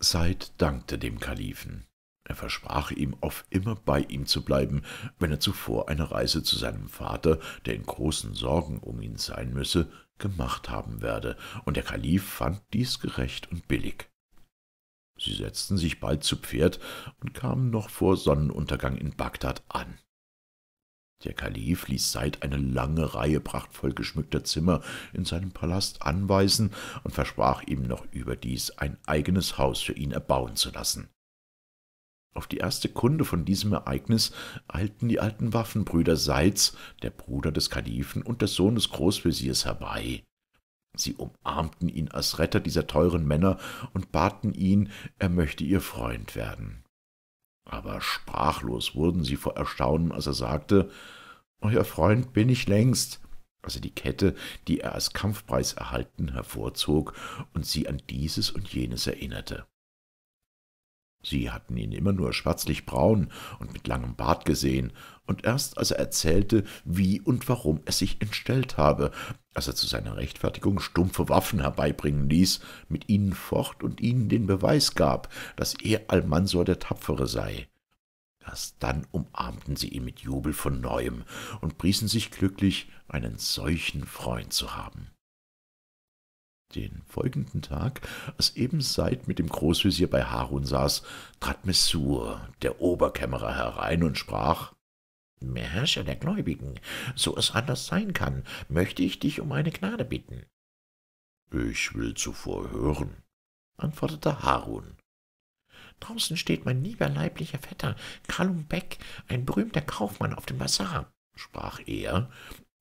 Said dankte dem Kalifen. Er versprach ihm, auf immer bei ihm zu bleiben, wenn er zuvor eine Reise zu seinem Vater, der in großen Sorgen um ihn sein müsse, gemacht haben werde, und der Kalif fand dies gerecht und billig. Sie setzten sich bald zu Pferd und kamen noch vor Sonnenuntergang in Bagdad an. Der Kalif ließ Seid eine lange Reihe prachtvoll geschmückter Zimmer in seinem Palast anweisen und versprach ihm noch überdies, ein eigenes Haus für ihn erbauen zu lassen. Auf die erste Kunde von diesem Ereignis eilten die alten Waffenbrüder Seids, der Bruder des Kalifen und der Sohn des Großveziers, herbei. Sie umarmten ihn als Retter dieser teuren Männer und baten ihn, er möchte ihr Freund werden aber sprachlos wurden sie vor Erstaunen, als er sagte, »Euer Freund bin ich längst«, als er die Kette, die er als Kampfpreis erhalten, hervorzog und sie an dieses und jenes erinnerte. Sie hatten ihn immer nur schwarzlich braun und mit langem Bart gesehen, und erst als er erzählte, wie und warum es sich entstellt habe, als er zu seiner Rechtfertigung stumpfe Waffen herbeibringen ließ, mit ihnen fort und ihnen den Beweis gab, dass er Almansor der Tapfere sei. Erst dann umarmten sie ihn mit Jubel von neuem und priesen sich glücklich, einen solchen Freund zu haben den folgenden Tag, als eben Seid mit dem Großvezier bei Harun saß, trat Messur, der Oberkämmerer, herein und sprach, »Herrscher der Gläubigen, so es anders sein kann, möchte ich dich um eine Gnade bitten.« »Ich will zuvor hören«, antwortete Harun. »Draußen steht mein lieber leiblicher Vetter, Kalum Beck, ein berühmter Kaufmann auf dem Bazar«, sprach er,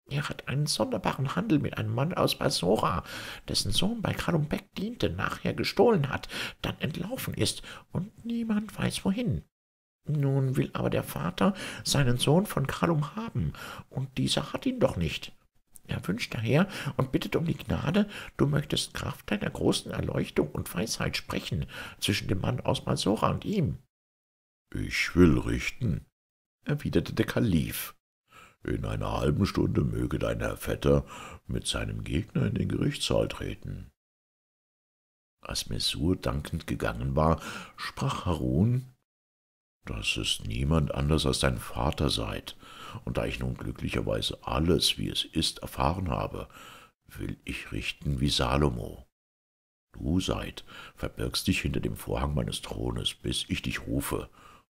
er hat einen sonderbaren Handel mit einem Mann aus Basora, dessen Sohn bei Kalumbek diente, nachher gestohlen hat, dann entlaufen ist und niemand weiß wohin. Nun will aber der Vater seinen Sohn von Kalum haben, und dieser hat ihn doch nicht. Er wünscht daher und bittet um die Gnade, du möchtest Kraft deiner großen Erleuchtung und Weisheit sprechen zwischen dem Mann aus Masora und ihm. Ich will richten, erwiderte der Kalif. In einer halben Stunde möge dein Herr Vetter mit seinem Gegner in den Gerichtssaal treten. Als Messur dankend gegangen war, sprach Harun, »Das ist niemand anders als dein Vater seid, und da ich nun glücklicherweise alles, wie es ist, erfahren habe, will ich richten wie Salomo. Du seid, verbirgst dich hinter dem Vorhang meines Thrones, bis ich dich rufe,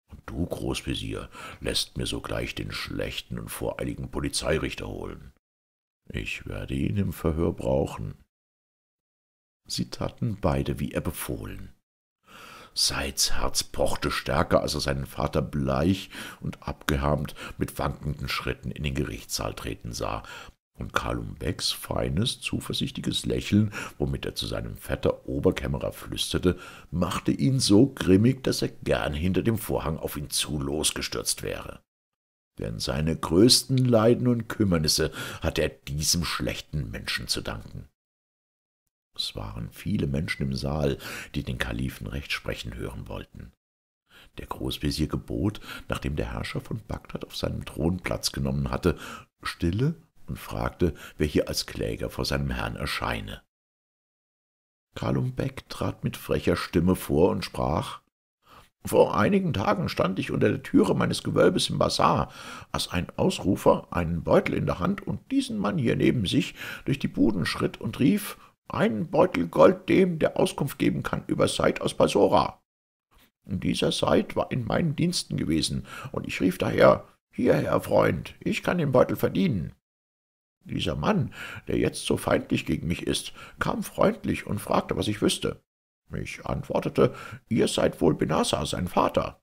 und du, Großvezier, lässt mir sogleich den schlechten und voreiligen Polizeirichter holen. Ich werde ihn im Verhör brauchen. Sie taten beide, wie er befohlen. Seids Herz pochte stärker, als er seinen Vater bleich und abgehärmt mit wankenden Schritten in den Gerichtssaal treten sah und Kalum Becks feines, zuversichtliches Lächeln, womit er zu seinem Vetter Oberkämmerer flüsterte, machte ihn so grimmig, daß er gern hinter dem Vorhang auf ihn zu losgestürzt wäre. Denn seine größten Leiden und Kümmernisse hatte er diesem schlechten Menschen zu danken. Es waren viele Menschen im Saal, die den Kalifen recht sprechen hören wollten. Der Großvezier gebot, nachdem der Herrscher von Bagdad auf seinem Thron Platz genommen hatte, Stille Beamten fragte, wer hier als Kläger vor seinem Herrn erscheine. Kalum Beck trat mit frecher Stimme vor und sprach Vor einigen Tagen stand ich unter der Türe meines Gewölbes im Bazar, als ein Ausrufer einen Beutel in der Hand und diesen Mann hier neben sich durch die Buden schritt und rief einen Beutel Gold dem, der Auskunft geben kann über Seid aus Basora. Dieser Seid war in meinen Diensten gewesen, und ich rief daher, Hierher, Freund, ich kann den Beutel verdienen. Dieser Mann, der jetzt so feindlich gegen mich ist, kam freundlich und fragte, was ich wüsste. Ich antwortete, ihr seid wohl Benasa, sein Vater.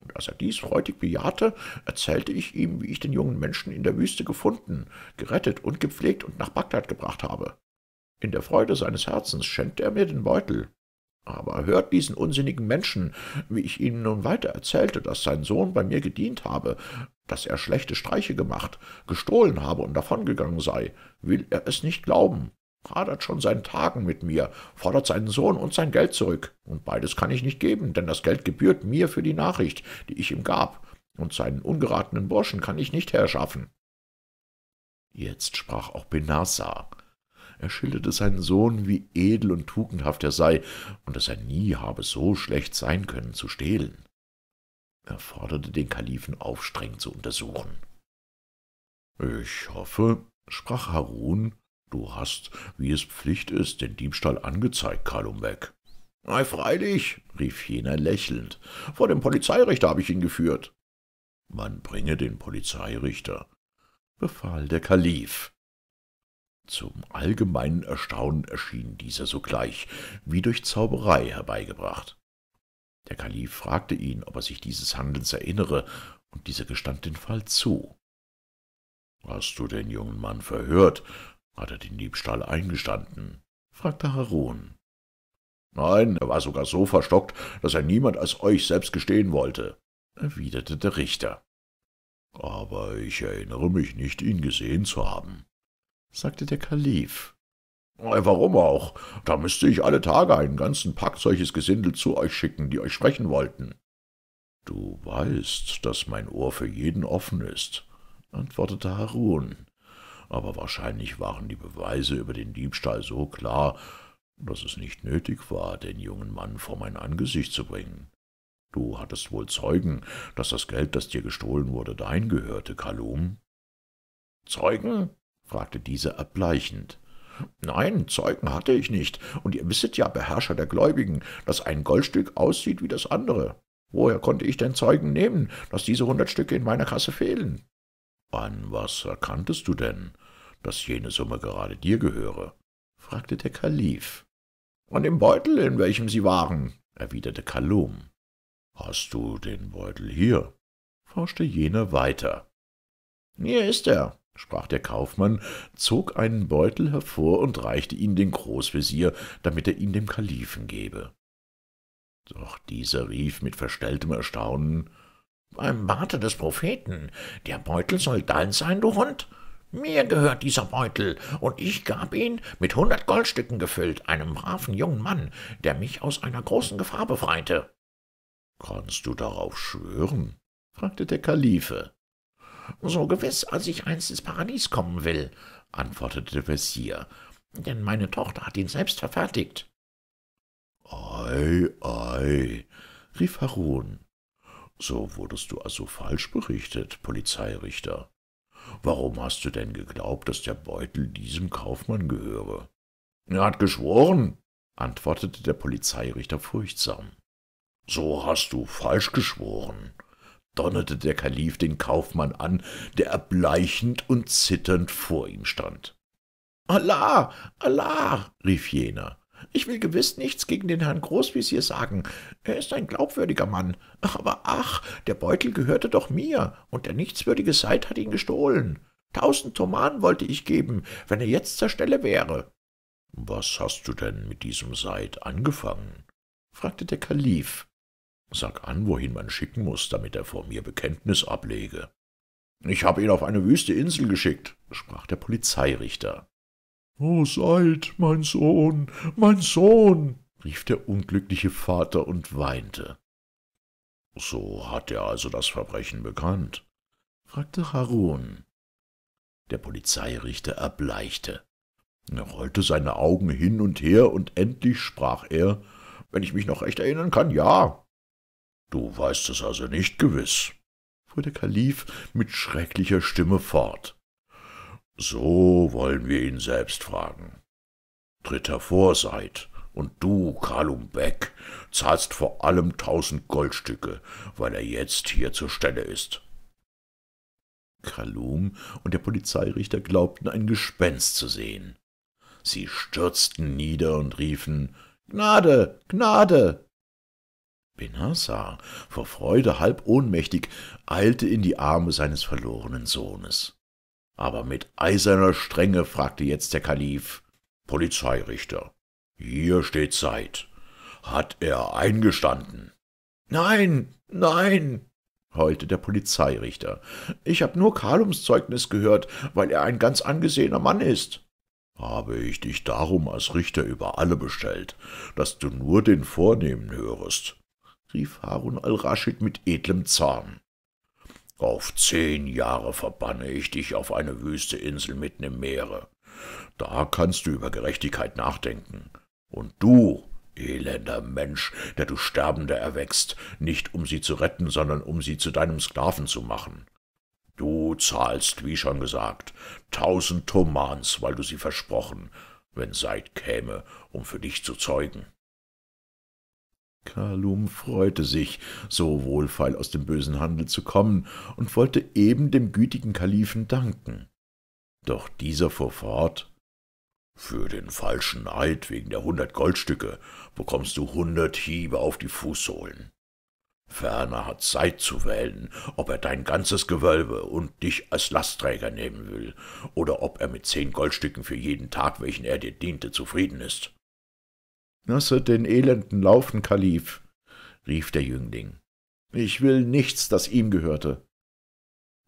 Und als er dies freudig bejahte, erzählte ich ihm, wie ich den jungen Menschen in der Wüste gefunden, gerettet und gepflegt und nach Bagdad gebracht habe. In der Freude seines Herzens schenkte er mir den Beutel. Aber hört diesen unsinnigen Menschen, wie ich ihm nun weiter erzählte, dass sein Sohn bei mir gedient habe, dass er schlechte Streiche gemacht, gestohlen habe und davongegangen sei, will er es nicht glauben, hadert schon seinen Tagen mit mir, fordert seinen Sohn und sein Geld zurück, und beides kann ich nicht geben, denn das Geld gebührt mir für die Nachricht, die ich ihm gab, und seinen ungeratenen Burschen kann ich nicht herschaffen. Jetzt sprach auch Benassar, er schilderte seinen Sohn, wie edel und tugendhaft er sei und dass er nie habe so schlecht sein können zu stehlen. Er forderte den Kalifen auf, streng zu untersuchen. Ich hoffe, sprach Harun, du hast, wie es Pflicht ist, den Diebstahl angezeigt, Kalumbek. Ei, freilich, rief jener lächelnd, vor dem Polizeirichter habe ich ihn geführt. Man bringe den Polizeirichter, befahl der Kalif. Zum allgemeinen Erstaunen erschien dieser sogleich, wie durch Zauberei herbeigebracht. Der Kalif fragte ihn, ob er sich dieses Handelns erinnere, und dieser gestand den Fall zu. »Hast du den jungen Mann verhört? Hat er den Diebstahl eingestanden?« fragte Harun. »Nein, er war sogar so verstockt, dass er niemand als euch selbst gestehen wollte«, erwiderte der Richter. »Aber ich erinnere mich nicht, ihn gesehen zu haben.« sagte der Kalif. Äh, warum auch? Da müsste ich alle Tage einen ganzen Pack solches Gesindel zu euch schicken, die euch sprechen wollten. Du weißt, dass mein Ohr für jeden offen ist, antwortete Harun. Aber wahrscheinlich waren die Beweise über den Diebstahl so klar, dass es nicht nötig war, den jungen Mann vor mein Angesicht zu bringen. Du hattest wohl Zeugen, dass das Geld, das dir gestohlen wurde, dein gehörte, Kalum? Zeugen? fragte dieser erbleichend. Nein, Zeugen hatte ich nicht, und ihr wisset ja, Beherrscher der Gläubigen, dass ein Goldstück aussieht wie das andere. Woher konnte ich denn Zeugen nehmen, dass diese hundert Stücke in meiner Kasse fehlen? An was erkanntest du denn, dass jene Summe gerade dir gehöre? fragte der Kalif. An dem Beutel, in welchem sie waren, erwiderte Kalum. Hast du den Beutel hier? forschte jener weiter. Hier ist er, sprach der Kaufmann, zog einen Beutel hervor und reichte ihn dem Großvezier, damit er ihn dem Kalifen gebe. Doch dieser rief mit verstelltem Erstaunen, »Beim Barte des Propheten, der Beutel soll dein sein, du Hund!« mir gehört dieser Beutel, und ich gab ihn, mit hundert Goldstücken gefüllt, einem braven jungen Mann, der mich aus einer großen Gefahr befreite. Kannst du darauf schwören? fragte der Kalife so gewiss, als ich einst ins Paradies kommen will, antwortete der Vezier, denn meine Tochter hat ihn selbst verfertigt. Ei, ei, rief Harun. So wurdest du also falsch berichtet, Polizeirichter. Warum hast du denn geglaubt, dass der Beutel diesem Kaufmann gehöre? Er hat geschworen, antwortete der Polizeirichter furchtsam. So hast du falsch geschworen, donnerte der Kalif den Kaufmann an, der erbleichend und zitternd vor ihm stand. »Allah, Allah«, rief jener, »ich will gewiß nichts gegen den Herrn Großvizier sagen, er ist ein glaubwürdiger Mann, aber ach, der Beutel gehörte doch mir, und der nichtswürdige Seid hat ihn gestohlen. Tausend Toman wollte ich geben, wenn er jetzt zur Stelle wäre.« »Was hast du denn mit diesem Seid angefangen?« fragte der Kalif. Sag an, wohin man schicken muß, damit er vor mir Bekenntnis ablege. Ich habe ihn auf eine wüste Insel geschickt, sprach der Polizeirichter. O seid, mein Sohn, mein Sohn, rief der unglückliche Vater und weinte. So hat er also das Verbrechen bekannt? fragte Harun. Der Polizeirichter erbleichte. Er rollte seine Augen hin und her und endlich sprach er, wenn ich mich noch recht erinnern kann, ja, Du weißt es also nicht gewiß, fuhr der Kalif mit schrecklicher Stimme fort. So wollen wir ihn selbst fragen. Tritt hervor, Seid, und du, Kalum Beck, zahlst vor allem tausend Goldstücke, weil er jetzt hier zur Stelle ist. Kalum und der Polizeirichter glaubten, ein Gespenst zu sehen. Sie stürzten nieder und riefen Gnade, Gnade. Benazar, vor Freude halb ohnmächtig, eilte in die Arme seines verlorenen Sohnes. Aber mit eiserner Strenge fragte jetzt der Kalif, Polizeirichter, hier steht Zeit. Hat er eingestanden? Nein, nein, heulte der Polizeirichter. Ich habe nur Kalums Zeugnis gehört, weil er ein ganz angesehener Mann ist. Habe ich dich darum als Richter über alle bestellt, dass du nur den Vornehmen hörest, rief Harun al-Raschid mit edlem Zorn. Auf zehn Jahre verbanne ich dich auf eine wüste Insel mitten im Meere. Da kannst du über Gerechtigkeit nachdenken. Und du, elender Mensch, der du Sterbende erwächst, nicht um sie zu retten, sondern um sie zu deinem Sklaven zu machen. Du zahlst, wie schon gesagt, tausend Tomans, weil du sie versprochen, wenn Seid käme, um für dich zu zeugen. Kalum freute sich, so wohlfeil aus dem bösen Handel zu kommen, und wollte eben dem gütigen Kalifen danken. Doch dieser fuhr fort Für den falschen Eid wegen der hundert Goldstücke bekommst du hundert Hiebe auf die Fußsohlen. Ferner hat Zeit zu wählen, ob er dein ganzes Gewölbe und dich als Lastträger nehmen will, oder ob er mit zehn Goldstücken für jeden Tag, welchen er dir diente, zufrieden ist. Lasse den Elenden laufen, Kalif, rief der Jüngling. Ich will nichts, das ihm gehörte.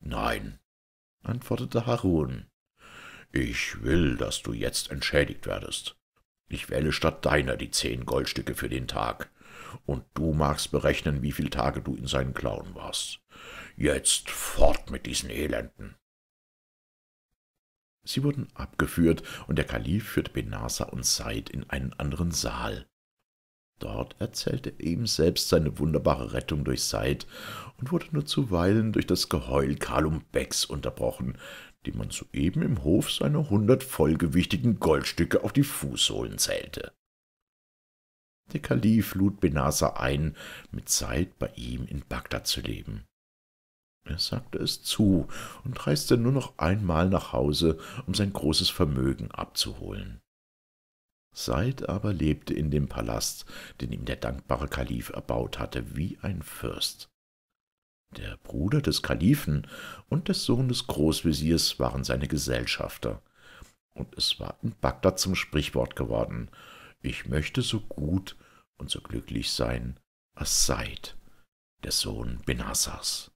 Nein, antwortete Harun. Ich will, dass du jetzt entschädigt werdest. Ich wähle statt deiner die zehn Goldstücke für den Tag, und du magst berechnen, wie viel Tage du in seinen Klauen warst. Jetzt fort mit diesen Elenden. Sie wurden abgeführt, und der Kalif führte Benasa und Said in einen anderen Saal. Dort erzählte er ihm selbst seine wunderbare Rettung durch Said und wurde nur zuweilen durch das Geheul Kalum Becks unterbrochen, dem man soeben im Hof seine hundert vollgewichtigen Goldstücke auf die Fußsohlen zählte. Der Kalif lud Benasa ein, mit Said bei ihm in Bagdad zu leben. Er sagte es zu und reiste nur noch einmal nach Hause, um sein großes Vermögen abzuholen. Said aber lebte in dem Palast, den ihm der dankbare Kalif erbaut hatte, wie ein Fürst. Der Bruder des Kalifen und des Sohn des Großveziers waren seine Gesellschafter, und es war in Bagdad zum Sprichwort geworden, ich möchte so gut und so glücklich sein als Said, der Sohn Benassas.